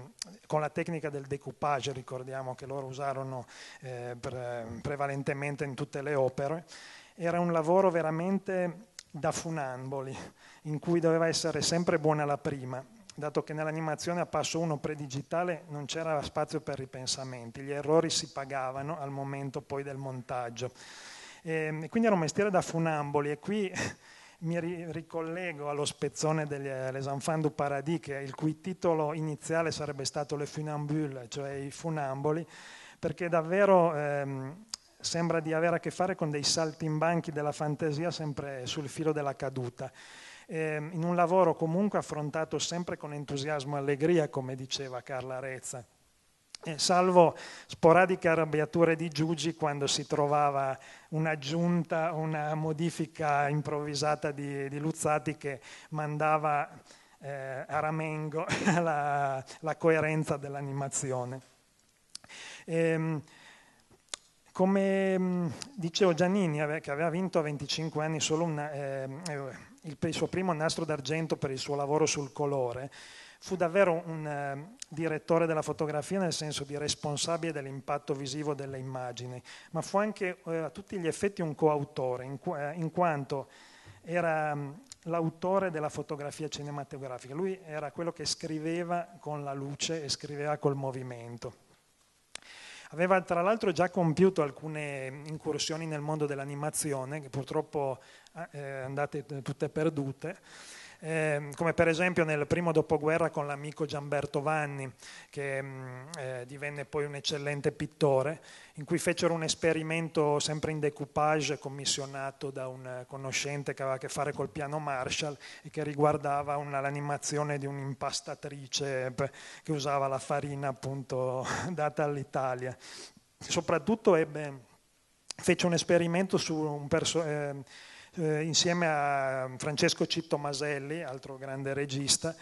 con la tecnica del decoupage, ricordiamo che loro usarono eh, pre, prevalentemente in tutte le opere, era un lavoro veramente da funamboli, in cui doveva essere sempre buona la prima, dato che nell'animazione a passo 1 predigitale non c'era spazio per ripensamenti, gli errori si pagavano al momento poi del montaggio. Ehm, e quindi era un mestiere da funamboli e qui mi ricollego allo spezzone delle eh, Enfants du Paradis, che il cui titolo iniziale sarebbe stato Le Funambule, cioè i funamboli, perché davvero ehm, sembra di avere a che fare con dei saltimbanchi della fantasia sempre sul filo della caduta. Eh, in un lavoro comunque affrontato sempre con entusiasmo e allegria, come diceva Carla Rezza eh, salvo sporadiche arrabbiature di Giugi quando si trovava un'aggiunta, una modifica improvvisata di, di Luzzati che mandava eh, a ramengo la, la coerenza dell'animazione. E, ehm, come mm, dicevo Giannini, che aveva vinto a 25 anni solo una, ehm, eh, il suo primo nastro d'argento per il suo lavoro sul colore, fu davvero un eh, direttore della fotografia nel senso di responsabile dell'impatto visivo delle immagini, ma fu anche eh, a tutti gli effetti un coautore, in, qu- eh, in quanto era mh, mm, l'autore della fotografia cinematografica, lui era quello che scriveva con la luce e scriveva col movimento. Aveva tra l'altro già compiuto alcune mm, incursioni nel mondo dell'animazione, che purtroppo eh, andate tutte perdute. Eh, come per esempio nel primo dopoguerra con l'amico Giamberto Vanni, che mm, eh, divenne poi un eccellente pittore, in cui fecero un esperimento sempre in decoupage commissionato da un conoscente che aveva a che fare col piano Marshall e che riguardava una, l'animazione di un'impastatrice che usava la farina appunto data all'Italia. Soprattutto ebbe, fece un esperimento su un personaggio. Eh, eh, insieme a Francesco Citto Maselli, altro grande regista,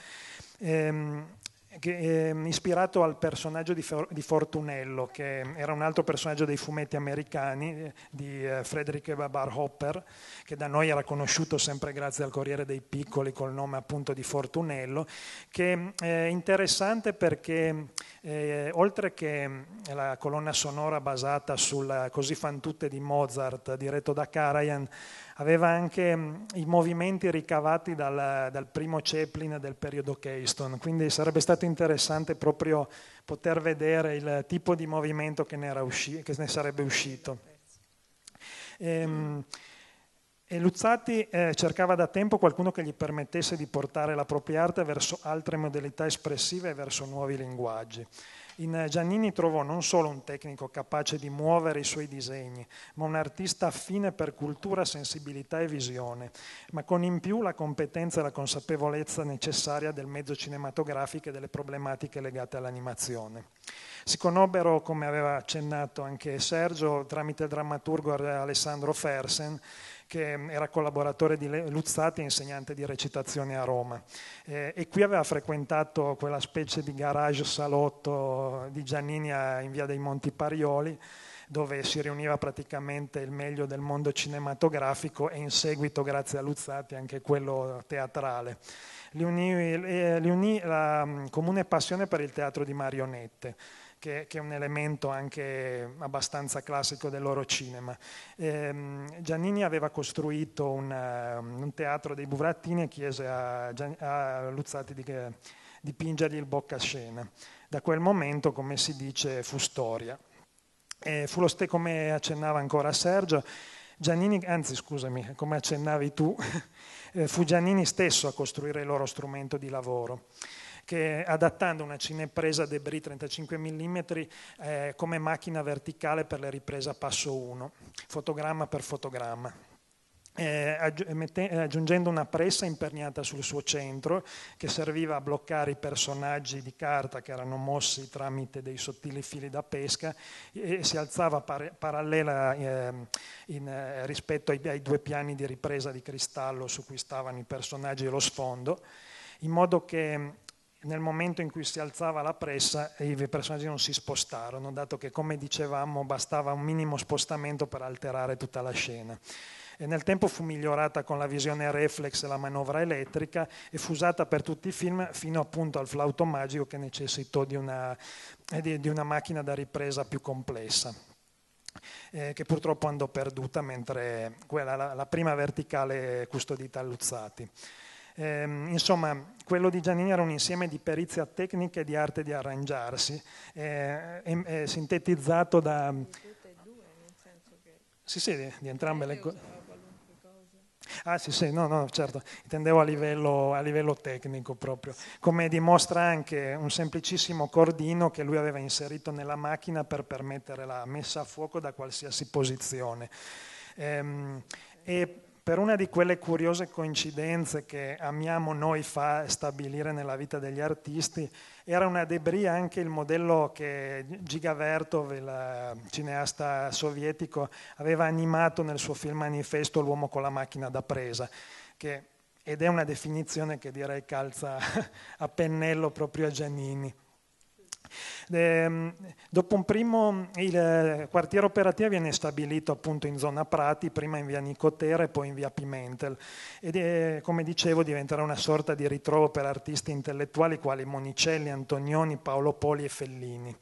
ehm, che, ehm, ispirato al personaggio di, For- di, Fortunello, che era un altro personaggio dei fumetti americani eh, di eh, Frederick Babar Hopper, che da noi era conosciuto sempre grazie al Corriere dei Piccoli col nome appunto di Fortunello, che eh, è interessante perché eh, oltre che la colonna sonora basata sulla Così fan tutte di Mozart, diretto da Karajan, aveva anche mm, i movimenti ricavati dal, dal primo Chaplin del periodo Keystone, quindi sarebbe stato interessante proprio poter vedere il tipo di movimento che ne, usci- che ne sarebbe uscito. Ehm, e Luzzatti eh, cercava da tempo qualcuno che gli permettesse di portare la propria arte verso altre modalità espressive e verso nuovi linguaggi. In eh, Giannini trovò non solo un tecnico capace di muovere i suoi disegni, ma un artista affine per cultura, sensibilità e visione, ma con in più la competenza e la consapevolezza necessaria del mezzo cinematografico e delle problematiche legate all'animazione. Si conobbero, come aveva accennato anche Sergio, tramite il drammaturgo Alessandro Fersen, che era collaboratore di Luzzati e insegnante di recitazione a Roma. Eh, e qui aveva frequentato quella specie di garage salotto di Giannini in via dei Monti Parioli dove si riuniva praticamente il meglio del mondo cinematografico e in seguito, grazie a Luzzati, anche quello teatrale. Li unì, eh, li unì la mm, comune passione per il teatro di marionette che, che, è un elemento anche abbastanza classico del loro cinema. Ehm, Giannini aveva costruito un, eh, un, teatro dei Buvrattini e chiese a, a Luzzati di, eh, dipingergli il boccascena. Da quel momento, come si dice, fu storia. E fu lo stesso, come accennava ancora Sergio, Giannini, anzi scusami, come accennavi tu, eh, fu Giannini stesso a costruire il loro strumento di lavoro che adattando una cinepresa Debris 35 mm eh, come macchina verticale per la ripresa passo 1, fotogramma per fotogramma. Eh, aggiungendo una pressa imperniata sul suo centro che serviva a bloccare i personaggi di carta che erano mossi tramite dei sottili fili da pesca e si alzava par- parallela eh, in, eh, rispetto ai, ai due piani di ripresa di cristallo su cui stavano i personaggi e lo sfondo, in modo che nel momento in cui si alzava la pressa i personaggi non si spostarono, dato che come dicevamo bastava un minimo spostamento per alterare tutta la scena. E nel tempo fu migliorata con la visione reflex e la manovra elettrica e fu usata per tutti i film fino appunto al flauto magico che necessitò di una, eh, di una macchina da ripresa più complessa. Eh, che purtroppo andò perduta mentre quella, la, la prima verticale custodita a Luzzati. Eh, insomma, quello di Giannini era un insieme di perizia tecnica e di arte di arrangiarsi, eh, eh, sintetizzato da... Sì, sì, di entrambe le cose. Ah sì, sì, no, no, certo, intendevo a livello, a livello, tecnico proprio, come dimostra anche un semplicissimo cordino che lui aveva inserito nella macchina per permettere la messa a fuoco da qualsiasi posizione. Ehm, e per una di quelle curiose coincidenze che amiamo noi fa stabilire nella vita degli artisti, era una debris anche il modello che Giga Vertov, il cineasta sovietico, aveva animato nel suo film manifesto L'uomo con la macchina da presa, che, ed è una definizione che direi calza a pennello proprio a Giannini. Eh, dopo un primo, il eh, quartiere operativo viene stabilito appunto in zona Prati, prima in via Nicotera e poi in via Pimentel. Ed è, come dicevo, diventerà una sorta di ritrovo per artisti intellettuali quali Monicelli, Antonioni, Paolo Poli e Fellini.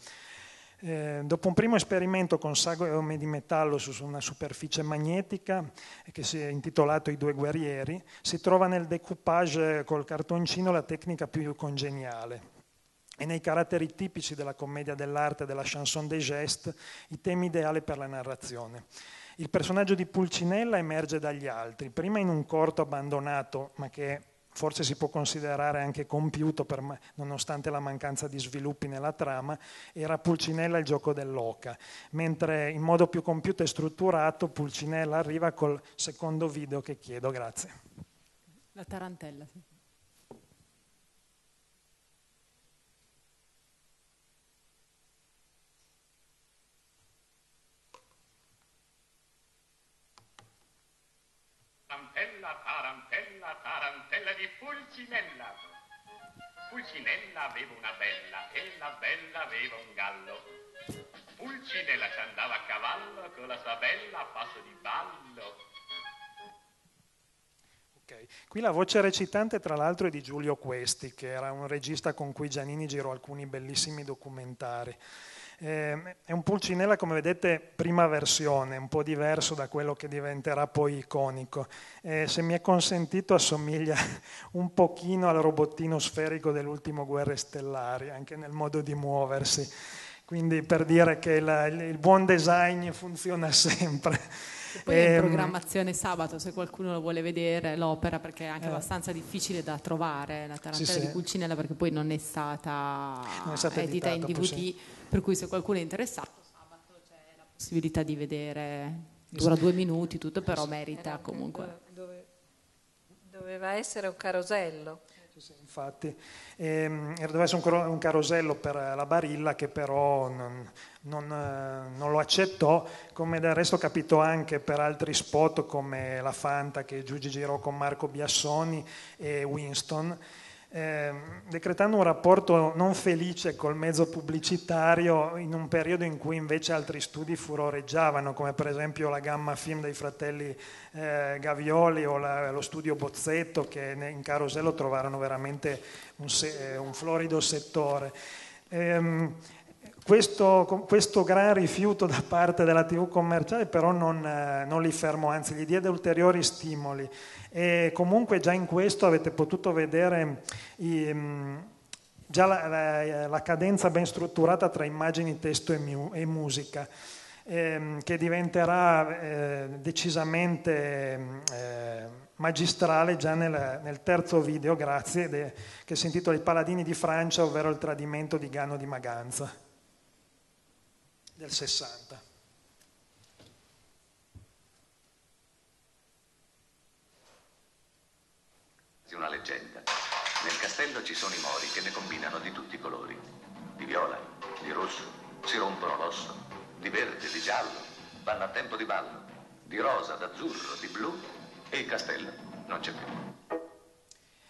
Eh, dopo un primo esperimento con sagome di metallo su una superficie magnetica eh, che si è intitolato I due guerrieri, si trova nel decoupage eh, col cartoncino la tecnica più congeniale e nei caratteri tipici della commedia dell'arte della chanson des gestes i temi ideali per la narrazione. Il personaggio di Pulcinella emerge dagli altri, prima in un corto abbandonato, ma che forse si può considerare anche compiuto per, nonostante la mancanza di sviluppi nella trama, era Pulcinella il gioco dell'oca, mentre in modo più compiuto e strutturato Pulcinella arriva col secondo video che chiedo, grazie. La tarantella, sì. quella di Pulcinella. Pulcinella aveva una bella e la bella aveva un gallo. Pulcinella ci andava a cavallo con la sua bella a passo di ballo. Okay. Qui la voce recitante tra l'altro è di Giulio Questi, che era un regista con cui Giannini girò alcuni bellissimi documentari. Eh, è un pulcinella, come vedete, prima versione, un po' diverso da quello che diventerà poi iconico. Eh, se mi è consentito, assomiglia un pochino al robottino sferico dell'ultimo Guerre Stellari, anche nel modo di muoversi. Quindi per dire che la, il, il buon design funziona sempre. Poi è in ehm, programmazione sabato, se qualcuno lo vuole vedere, l'opera, perché è anche eh. abbastanza difficile da trovare, la tarantella sì, sì. di Pulcinella, perché poi non è stata, non è stata editata, editata in DVD, sì. per cui se qualcuno è interessato sabato c'è la possibilità di vedere, dura due minuti tutto, però merita comunque. Doveva essere un carosello infatti. Ehm, doveva essere un, carosello per la Barilla che però non, non, eh, non, lo accettò, come del resto capitò anche per altri spot come la Fanta che Giugi girò con Marco Biassoni e Winston. Ehm, decretando un rapporto non felice col mezzo pubblicitario in un periodo in cui invece altri studi furoreggiavano, come per esempio la gamma film dei fratelli eh, Gavioli o la, lo studio Bozzetto, che in Carosello trovarono veramente un, se, eh, un florido settore. Eh, questo, questo, gran rifiuto da parte della TV commerciale però non, eh, non, li fermò, anzi gli diede ulteriori stimoli e comunque già in questo avete potuto vedere i, mm, già la, la, la, cadenza ben strutturata tra immagini, testo e, mu- e musica ehm, che diventerà eh, decisamente mm, eh, magistrale già nel, nel, terzo video, grazie, de, che si intitola I paladini di Francia, ovvero il tradimento di Gano di Maganza del 60. Una leggenda. Nel castello ci sono i mori che ne combinano di tutti i colori, di viola, di rosso, si rompono l'osso, di verde, di giallo, vanno a tempo di ballo, di rosa, d'azzurro, di blu e il castello non c'è più.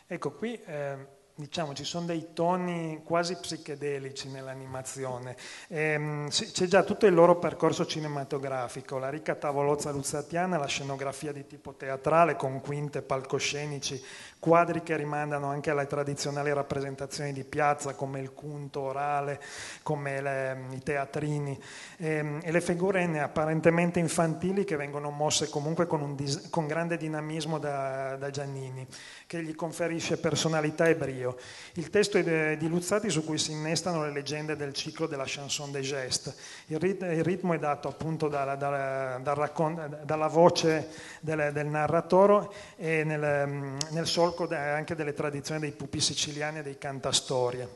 Ecco qui... Eh diciamo, ci sono dei toni quasi psichedelici nell'animazione. Ehm, c'è già tutto il loro percorso cinematografico, la ricca tavolozza luzzatiana, la scenografia di tipo teatrale con quinte, palcoscenici, quadri che rimandano anche alle tradizionali rappresentazioni di piazza come il cunto orale, come le, i teatrini e, ehm, e, le figure apparentemente infantili che vengono mosse comunque con, dis, con grande dinamismo da, da, Giannini, che gli conferisce personalità e brio. Il testo è di Luzzati su cui si innestano le leggende del ciclo della chanson des gestes. Il, rit, il ritmo è dato appunto dalla, dalla, dal raccon, dalla voce del, del narratore e nel, nel solo solco anche delle tradizioni dei pupi siciliani e dei cantastorie.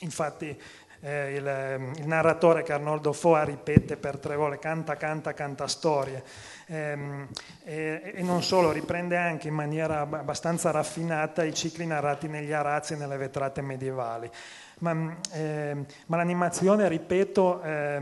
Infatti eh, il, il, narratore che Arnoldo Foa ripete per tre volte canta, canta, canta storie e, ehm, e, e, non solo, riprende anche in maniera abbastanza raffinata i cicli narrati negli arazzi e nelle vetrate medievali. Ma, eh, ma l'animazione, ripeto, eh,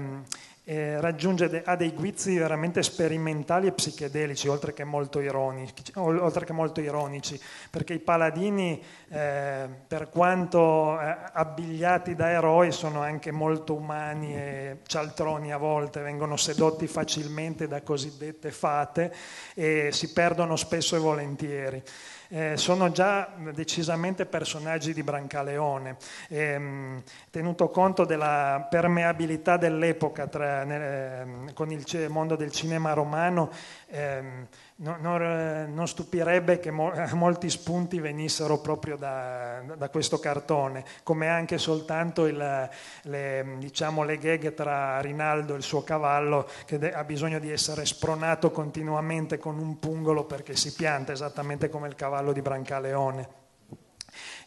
eh, raggiunge a dei guizzi veramente sperimentali e psichedelici, oltre che molto ironici, che molto ironici perché i paladini, eh, per quanto eh, abbigliati da eroi, sono anche molto umani e cialtroni a volte, vengono sedotti facilmente da cosiddette fate e si perdono spesso e volentieri. Eh, sono già decisamente personaggi di Brancaleone, ehm, tenuto conto della permeabilità dell'epoca tra nel, ehm, con il mondo del cinema romano, ehm, non, non, non, stupirebbe che mo, molti spunti venissero proprio da, da, questo cartone, come anche soltanto il, le, diciamo, le gag tra Rinaldo e il suo cavallo che de, ha bisogno di essere spronato continuamente con un pungolo perché si pianta, esattamente come il cavallo di Brancaleone.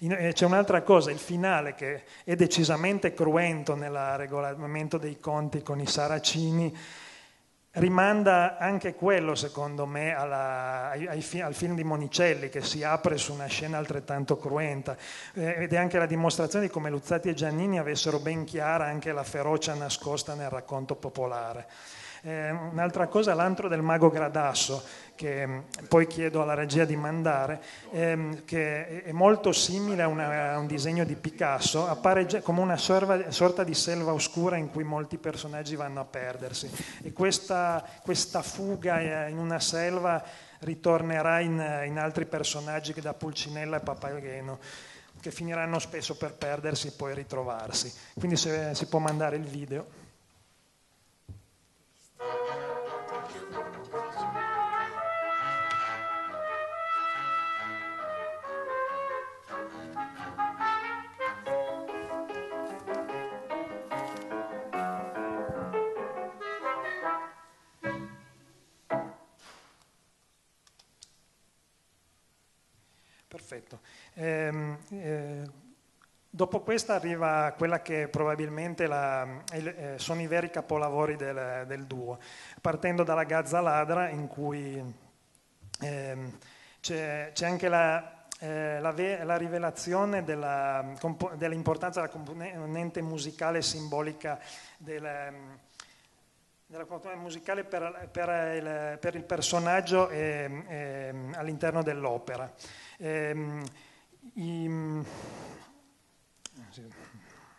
Eh, c'è un'altra cosa, il finale che è decisamente cruento nel regolamento dei conti con i saracini, rimanda anche quello, secondo me, alla, ai, ai, al film di Monicelli che si apre su una scena altrettanto cruenta eh, ed è anche la dimostrazione di come Luzzati e Giannini avessero ben chiara anche la ferocia nascosta nel racconto popolare. Eh, un'altra cosa, l'antro del mago Gradasso che mm, poi chiedo alla regia di mandare, ehm, che è molto simile a, una, a, un disegno di Picasso, appare come una sorva, sorta di selva oscura in cui molti personaggi vanno a perdersi. E questa, questa fuga eh, in una selva ritornerà in, in altri personaggi che da Pulcinella e Papageno che finiranno spesso per perdersi e poi ritrovarsi. Quindi se si può mandare il video. Ehm, eh, dopo questa arriva quella che probabilmente la, eh, sono i veri capolavori del, del, duo, partendo dalla Gazza Ladra in cui ehm, c'è, c'è anche la, eh, la, ve- la, rivelazione della, compo- dell'importanza della componente musicale e simbolica della, della componente musicale per, per, il, per il, personaggio e, e, ehm, all'interno dell'opera. E, ehm, i, sì. Mm,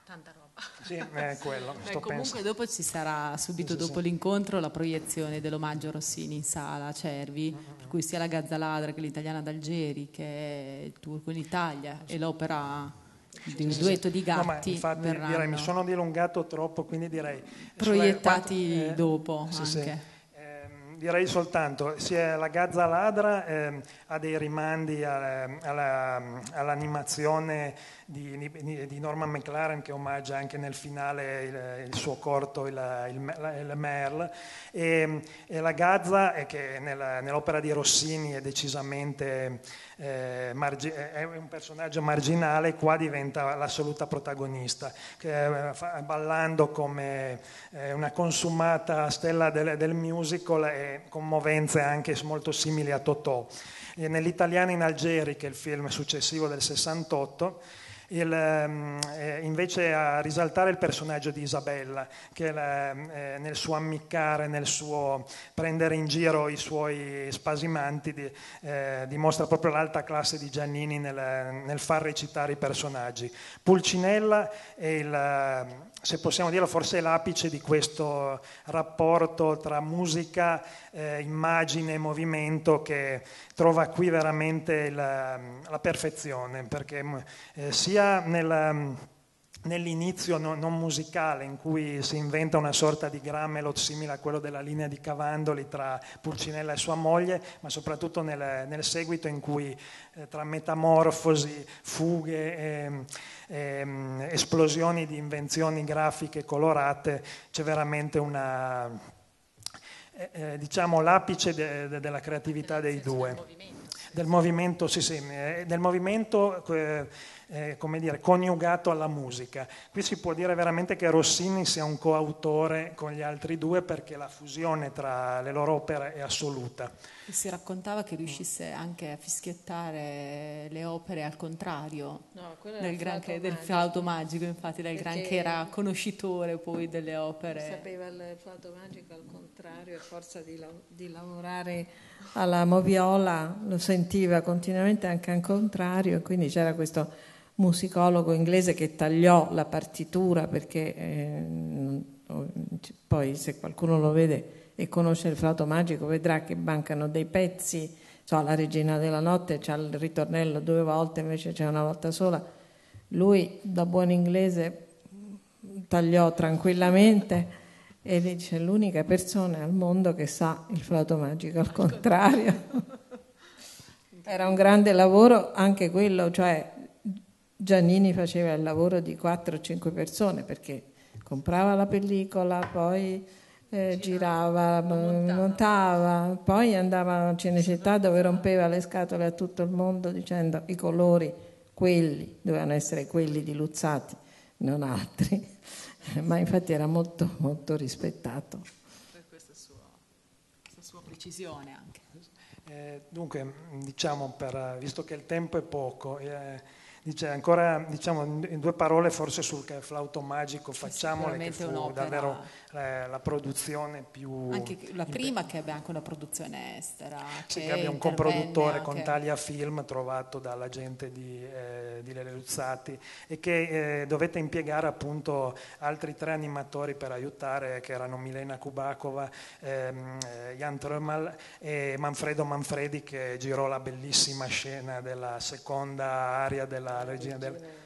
Tanta roba. Sì, è quello. Beh, comunque pensando. dopo ci sarà, subito sì, dopo sì. l'incontro, la proiezione dell'omaggio a Rossini in sala a Cervi, mm-hmm. per mm, mm. cui sia la Gazzaladra che l'italiana d'Algeri, che è il turco in Italia e l'opera di un duetto di gatti. No, infatti, direi, mi sono dilungato troppo, quindi direi... Proiettati sulla... Cioè, eh, dopo eh, anche direi soltanto, la Gazza Ladra eh, ha dei rimandi ehm, all'animazione di, di, Norman McLaren che omaggia anche nel finale il, il suo corto, il, il, il Merle, e, e, la Gazza è che nella, nell'opera di Rossini è decisamente eh, margi- è un personaggio marginale, qua diventa l'assoluta protagonista, che, eh, ballando come eh, una consumata stella del, del musical. E, commovenze anche molto simili a Totò. E nell'italiano in Algeri, che è il film successivo del 68, il, ehm, eh, invece a risaltare il personaggio di Isabella, che la, eh, eh, nel suo ammiccare, nel suo prendere in giro i suoi spasimanti, di, eh, dimostra proprio l'alta classe di Giannini nel, nel far recitare i personaggi. Pulcinella è il se possiamo dirlo, forse è l'apice di questo rapporto tra musica, eh, immagine e movimento che trova qui veramente la, la perfezione, perché mm, eh, sia nella mm, nell'inizio non musicale in cui si inventa una sorta di grammelot simile a quello della linea di Cavandoli tra Pulcinella e sua moglie, ma soprattutto nel, nel seguito in cui eh, tra metamorfosi, fughe, eh, eh, esplosioni di invenzioni grafiche colorate c'è veramente una... Eh, eh, diciamo l'apice de, de, della creatività dei due del movimento, sì, sì, del movimento eh, eh, come dire, coniugato alla musica. Qui si può dire veramente che Rossini sia un coautore con gli altri due perché la fusione tra le loro opere è assoluta. E si raccontava che riuscisse anche a fischiettare le opere al contrario no, del, gran, del flauto magico, infatti del Gran che era conoscitore poi delle opere. Sapeva il flauto magico al contrario a forza di, di lavorare alla moviola lo sentiva continuamente anche al contrario e quindi c'era questo musicologo inglese che tagliò la partitura perché eh, poi se qualcuno lo vede e conosce il flauto magico vedrà che mancano dei pezzi, so, la regina della notte c'ha il ritornello due volte invece c'è una volta sola, lui da buon inglese tagliò tranquillamente e dice l'unica persona al mondo che sa il flauto magico al contrario. Era un grande lavoro anche quello, cioè Giannini faceva il lavoro di 4-5 persone perché comprava la pellicola, poi eh, girava, montava. montava. poi andava a Cinecittà dove rompeva le scatole a tutto il mondo dicendo i colori, quelli, dovevano essere quelli di Luzzati, non altri, ma infatti era molto, molto rispettato. Per questa sua, questa sua precisione anche. Eh, dunque, diciamo, per, visto che il tempo è poco, eh, Dice ancora, diciamo, in due parole forse sul flauto magico, facciamole che fu davvero la, eh, la produzione più... Anche la prima che abbia anche una produzione estera. Sì, che, abbia un coproduttore anche. con Taglia Film trovato dalla gente di, eh, di Lele Luzzati e che eh, dovette impiegare appunto altri tre animatori per aiutare che erano Milena Kubakova, ehm, eh, Jan Trömal e Manfredo Manfredi che girò la bellissima scena della seconda aria della regina del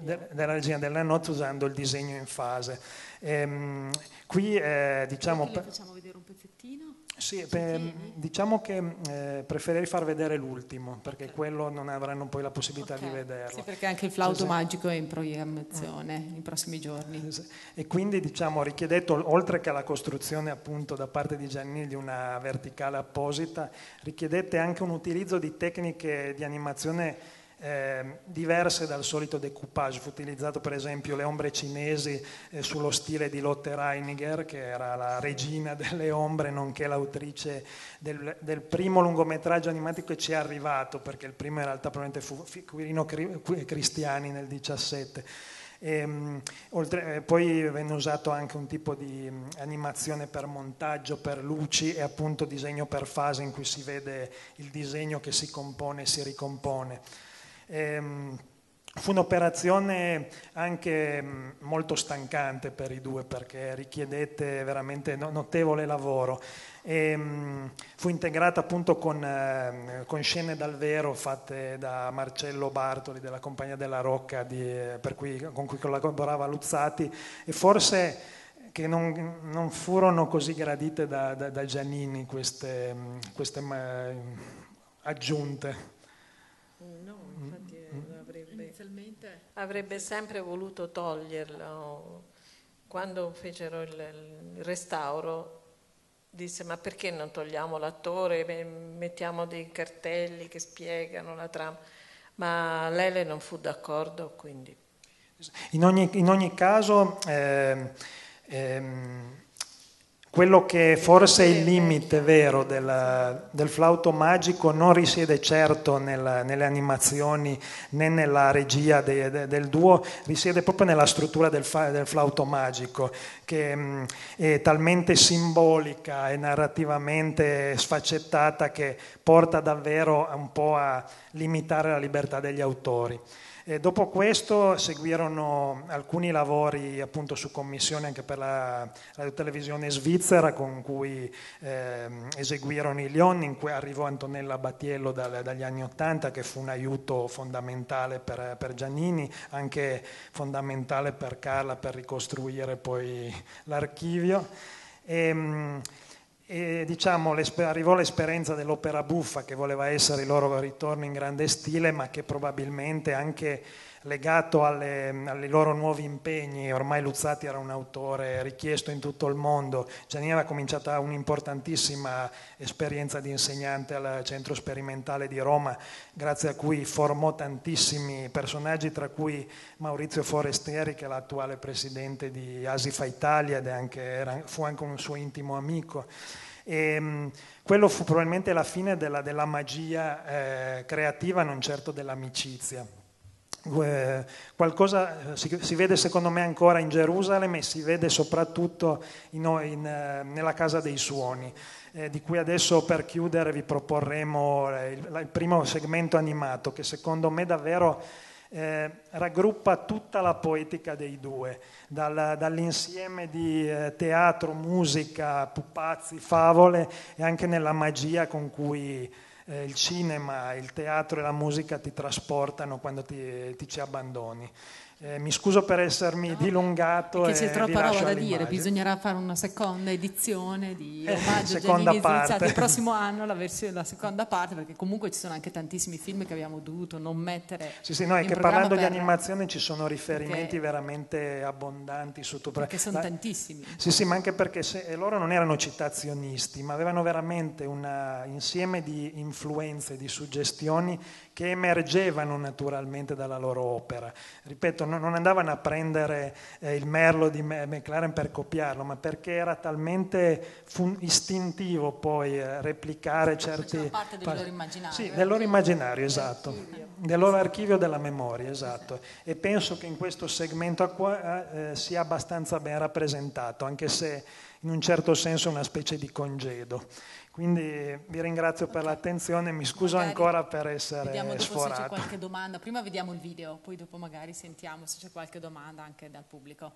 della regina della notte usando il disegno in fase. Ehm, qui eh, diciamo... Perché facciamo vedere un pezzettino? Sì, beh, mm, diciamo che mm, eh, preferirei far vedere l'ultimo, perché okay. quello non avranno poi la possibilità okay. di vederlo. Sì, perché anche il flauto cioè, magico è in programmazione mm. nei prossimi giorni. E quindi diciamo, richiedete, oltre che alla costruzione appunto da parte di Giannini di una verticale apposita, richiedete anche un utilizzo di tecniche di animazione eh, diverse dal solito decoupage. Fu utilizzato per esempio le ombre cinesi eh, sullo stile di Lotte Reiniger, che era la regina delle ombre, nonché l'autrice del, del primo lungometraggio animatico che ci è arrivato, perché il primo in realtà probabilmente fu Quirino Cristiani nel 17. E, ehm, oltre, eh, poi venne usato anche un tipo di mm, animazione per montaggio, per luci e appunto disegno per fase in cui si vede il disegno che si compone e si ricompone. Ehm, fu un'operazione anche mm, molto stancante per i due perché richiedette veramente notevole lavoro. E, ehm, fu integrata appunto con, ehm, con, scene dal vero fatte da Marcello Bartoli della Compagnia della Rocca di, cui, con cui collaborava Luzzati e forse che non, non furono così gradite da, da, da Giannini queste, mm, queste mm, aggiunte. avrebbe sempre voluto toglierlo. Quando fecero il, il restauro disse ma perché non togliamo l'attore, mettiamo dei cartelli che spiegano la trama, ma Lele non fu d'accordo quindi. In ogni, in ogni caso... Eh, ehm, ehm quello che forse è il limite vero del, del flauto magico non risiede certo nel, nelle animazioni né nella regia de, de, del duo, risiede proprio nella struttura del, del flauto magico, che mh, mm, è talmente simbolica e narrativamente sfaccettata che porta davvero un po' a limitare la libertà degli autori. E eh, dopo questo seguirono alcuni lavori appunto su commissione anche per la, la televisione svizzera con cui eh, eseguirono i Lion, in cui arrivò Antonella Battiello dal, dagli anni Ottanta che fu un aiuto fondamentale per, per Giannini, anche fondamentale per Carla per ricostruire poi l'archivio. E, ehm, e diciamo, arrivò l'esperienza dell'opera buffa che voleva essere il loro ritorno in grande stile, ma che probabilmente anche legato alle, alle loro nuovi impegni, ormai Luzzati era un autore richiesto in tutto il mondo, Giannini aveva cominciato un'importantissima esperienza di insegnante al Centro Sperimentale di Roma, grazie a cui formò tantissimi personaggi, tra cui Maurizio Forestieri, che è l'attuale presidente di Asifa Italia ed anche, era, fu anche un suo intimo amico. E, ehm, quello fu probabilmente la fine della, della magia eh, creativa, non certo dell'amicizia qualcosa eh, si, si, vede secondo me ancora in Gerusalemme e si vede soprattutto in, in, eh, nella Casa dei Suoni, eh, di cui adesso per chiudere vi proporremo eh, il, il primo segmento animato che secondo me davvero eh, raggruppa tutta la poetica dei due, dal, dall'insieme di eh, teatro, musica, pupazzi, favole e anche nella magia con cui eh, il cinema, il teatro e la musica ti trasportano quando ti, ti ci abbandoni. Eh, mi scuso per essermi no, dilungato. Perché c'è troppa roba da dire, bisognerà fare una seconda edizione di eh, omaggio eh, Giannini Zurizzati il prossimo anno, la, versione, la, seconda parte, perché comunque ci sono anche tantissimi film che abbiamo dovuto non mettere. Sì, sì, no, è che parlando per... di animazione ci sono riferimenti perché... veramente abbondanti sotto Perché sono la... tantissimi. Sì, sì, ma anche perché se... loro non erano citazionisti, ma avevano veramente un insieme di influenze, di suggestioni che emergevano naturalmente dalla loro opera. Ripeto, non, non andavano a prendere eh, il merlo di McLaren per copiarlo, ma perché era talmente fun- istintivo poi eh, replicare certi... Faceva parte del loro immaginario. Sì, del loro immaginario, esatto. Archivio. Del loro archivio della memoria, esatto. E penso che in questo segmento acqua, eh, eh sia abbastanza ben rappresentato, anche se in un certo senso è una specie di congedo. Quindi vi ringrazio okay. per l'attenzione, e mi scuso magari ancora per essere vediamo dopo sforato. se c'è qualche domanda. Prima vediamo il video, poi dopo magari sentiamo se c'è qualche domanda anche dal pubblico.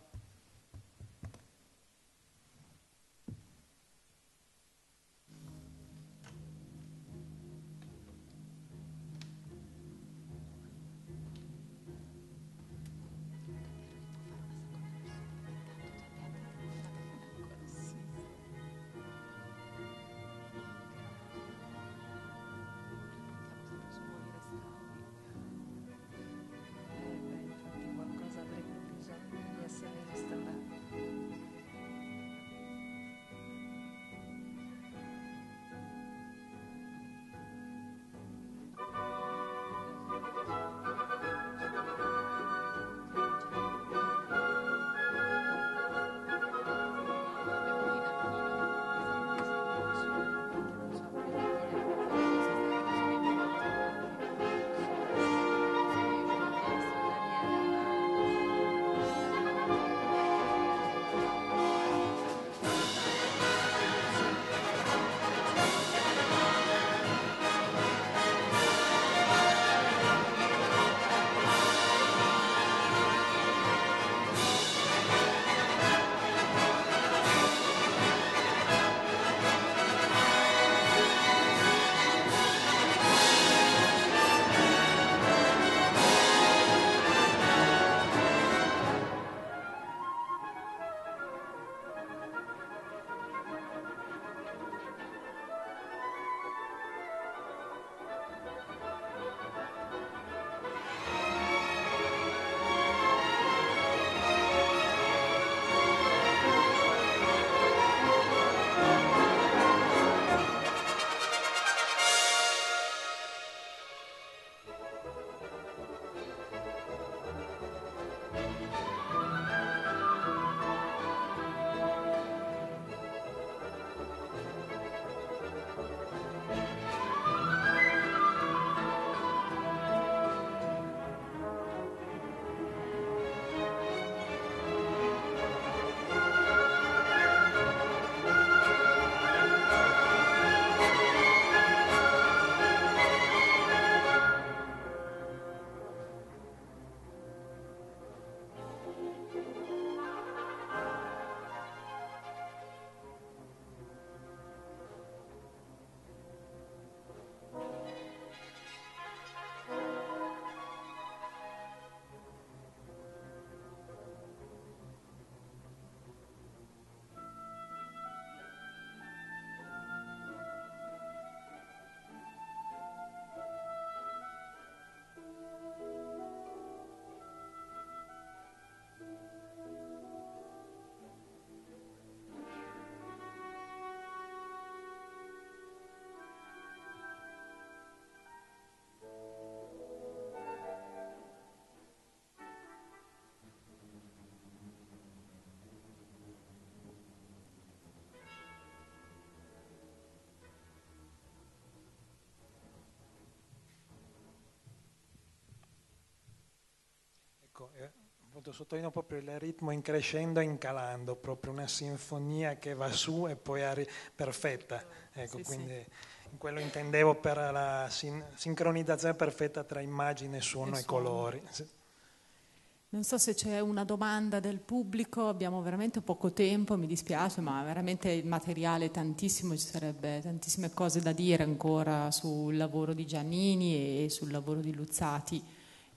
ecco, sottolineo proprio il ritmo in crescendo e in calando, proprio una sinfonia che va su e poi arri- perfetta, ecco, sì, quindi sì. quello intendevo per la sin- sincronizzazione perfetta tra immagine, suono e, e suono. colori. Sì. Non so se c'è una domanda del pubblico, abbiamo veramente poco tempo, mi dispiace, ma veramente il materiale è tantissimo, ci sarebbe tantissime cose da dire ancora sul lavoro di Giannini e sul lavoro di Luzzati.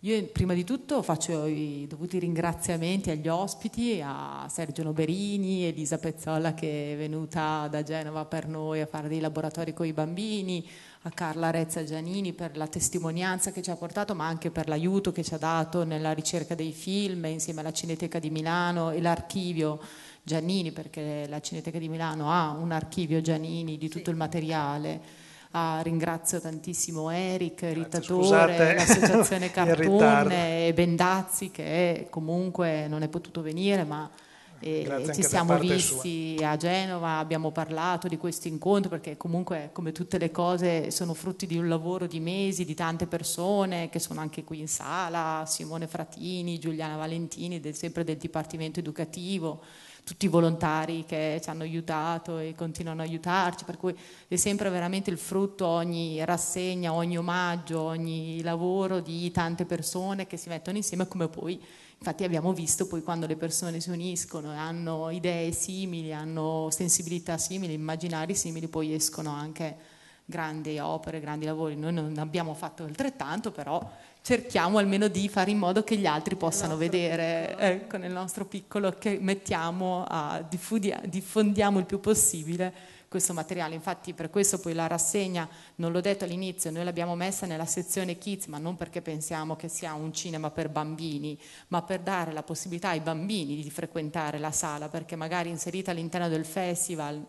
Io prima di tutto faccio i dovuti ringraziamenti agli ospiti, a Sergio Noberini, Elisa Pezzolla che è venuta da Genova per noi a fare dei laboratori con i bambini, a Carla Rezza Giannini per la testimonianza che ci ha portato, ma anche per l'aiuto che ci ha dato nella ricerca dei film insieme alla Cineteca di Milano e l'archivio Giannini, perché la Cineteca di Milano ha un archivio Giannini di tutto sì. il materiale Ah, ringrazio tantissimo Eric, Ritatore, l'associazione Cartoon e Bendazzi che comunque non è potuto venire ma eh, ci siamo visti sua. a Genova, abbiamo parlato di questo incontro perché comunque come tutte le cose sono frutti di un lavoro di mesi, di tante persone che sono anche qui in sala, Simone Fratini, Giuliana Valentini, del, sempre del Dipartimento Educativo tutti i volontari che ci hanno aiutato e continuano a aiutarci, per cui è sempre veramente il frutto ogni rassegna, ogni omaggio, ogni lavoro di tante persone che si mettono insieme come poi Infatti abbiamo visto poi quando le persone si uniscono hanno idee simili, hanno sensibilità simili, immaginari simili, poi escono anche grandi opere, grandi lavori. Noi non abbiamo fatto altrettanto, però cerchiamo almeno di fare in modo che gli altri possano esatto. vedere piccolo. Ecco, nel nostro piccolo che mettiamo a diffondiamo il più possibile questo materiale. Infatti per questo poi la rassegna, non l'ho detto all'inizio, noi l'abbiamo messa nella sezione kids, ma non perché pensiamo che sia un cinema per bambini, ma per dare la possibilità ai bambini di frequentare la sala, perché magari inserita all'interno del festival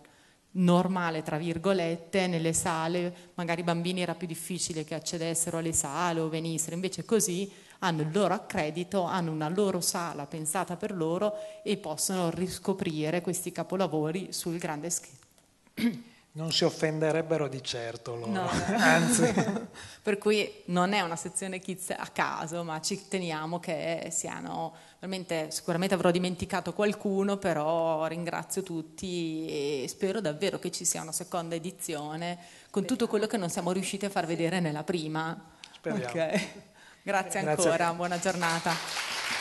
normale, tra virgolette, nelle sale, magari i bambini era più difficile che accedessero alle sale o venissero, invece così hanno il loro accredito, hanno una loro sala pensata per loro e possono riscoprire questi capolavori sul grande schermo. Non si offenderebbero di certo loro, no, anzi. per cui non è una sezione kids a caso, ma ci teniamo che siano, veramente, sicuramente avrò dimenticato qualcuno, però ringrazio tutti e spero davvero che ci sia una seconda edizione con tutto quello che non siamo riusciti a far vedere nella prima. Speriamo. Okay. Grazie ancora, Grazie. buona giornata.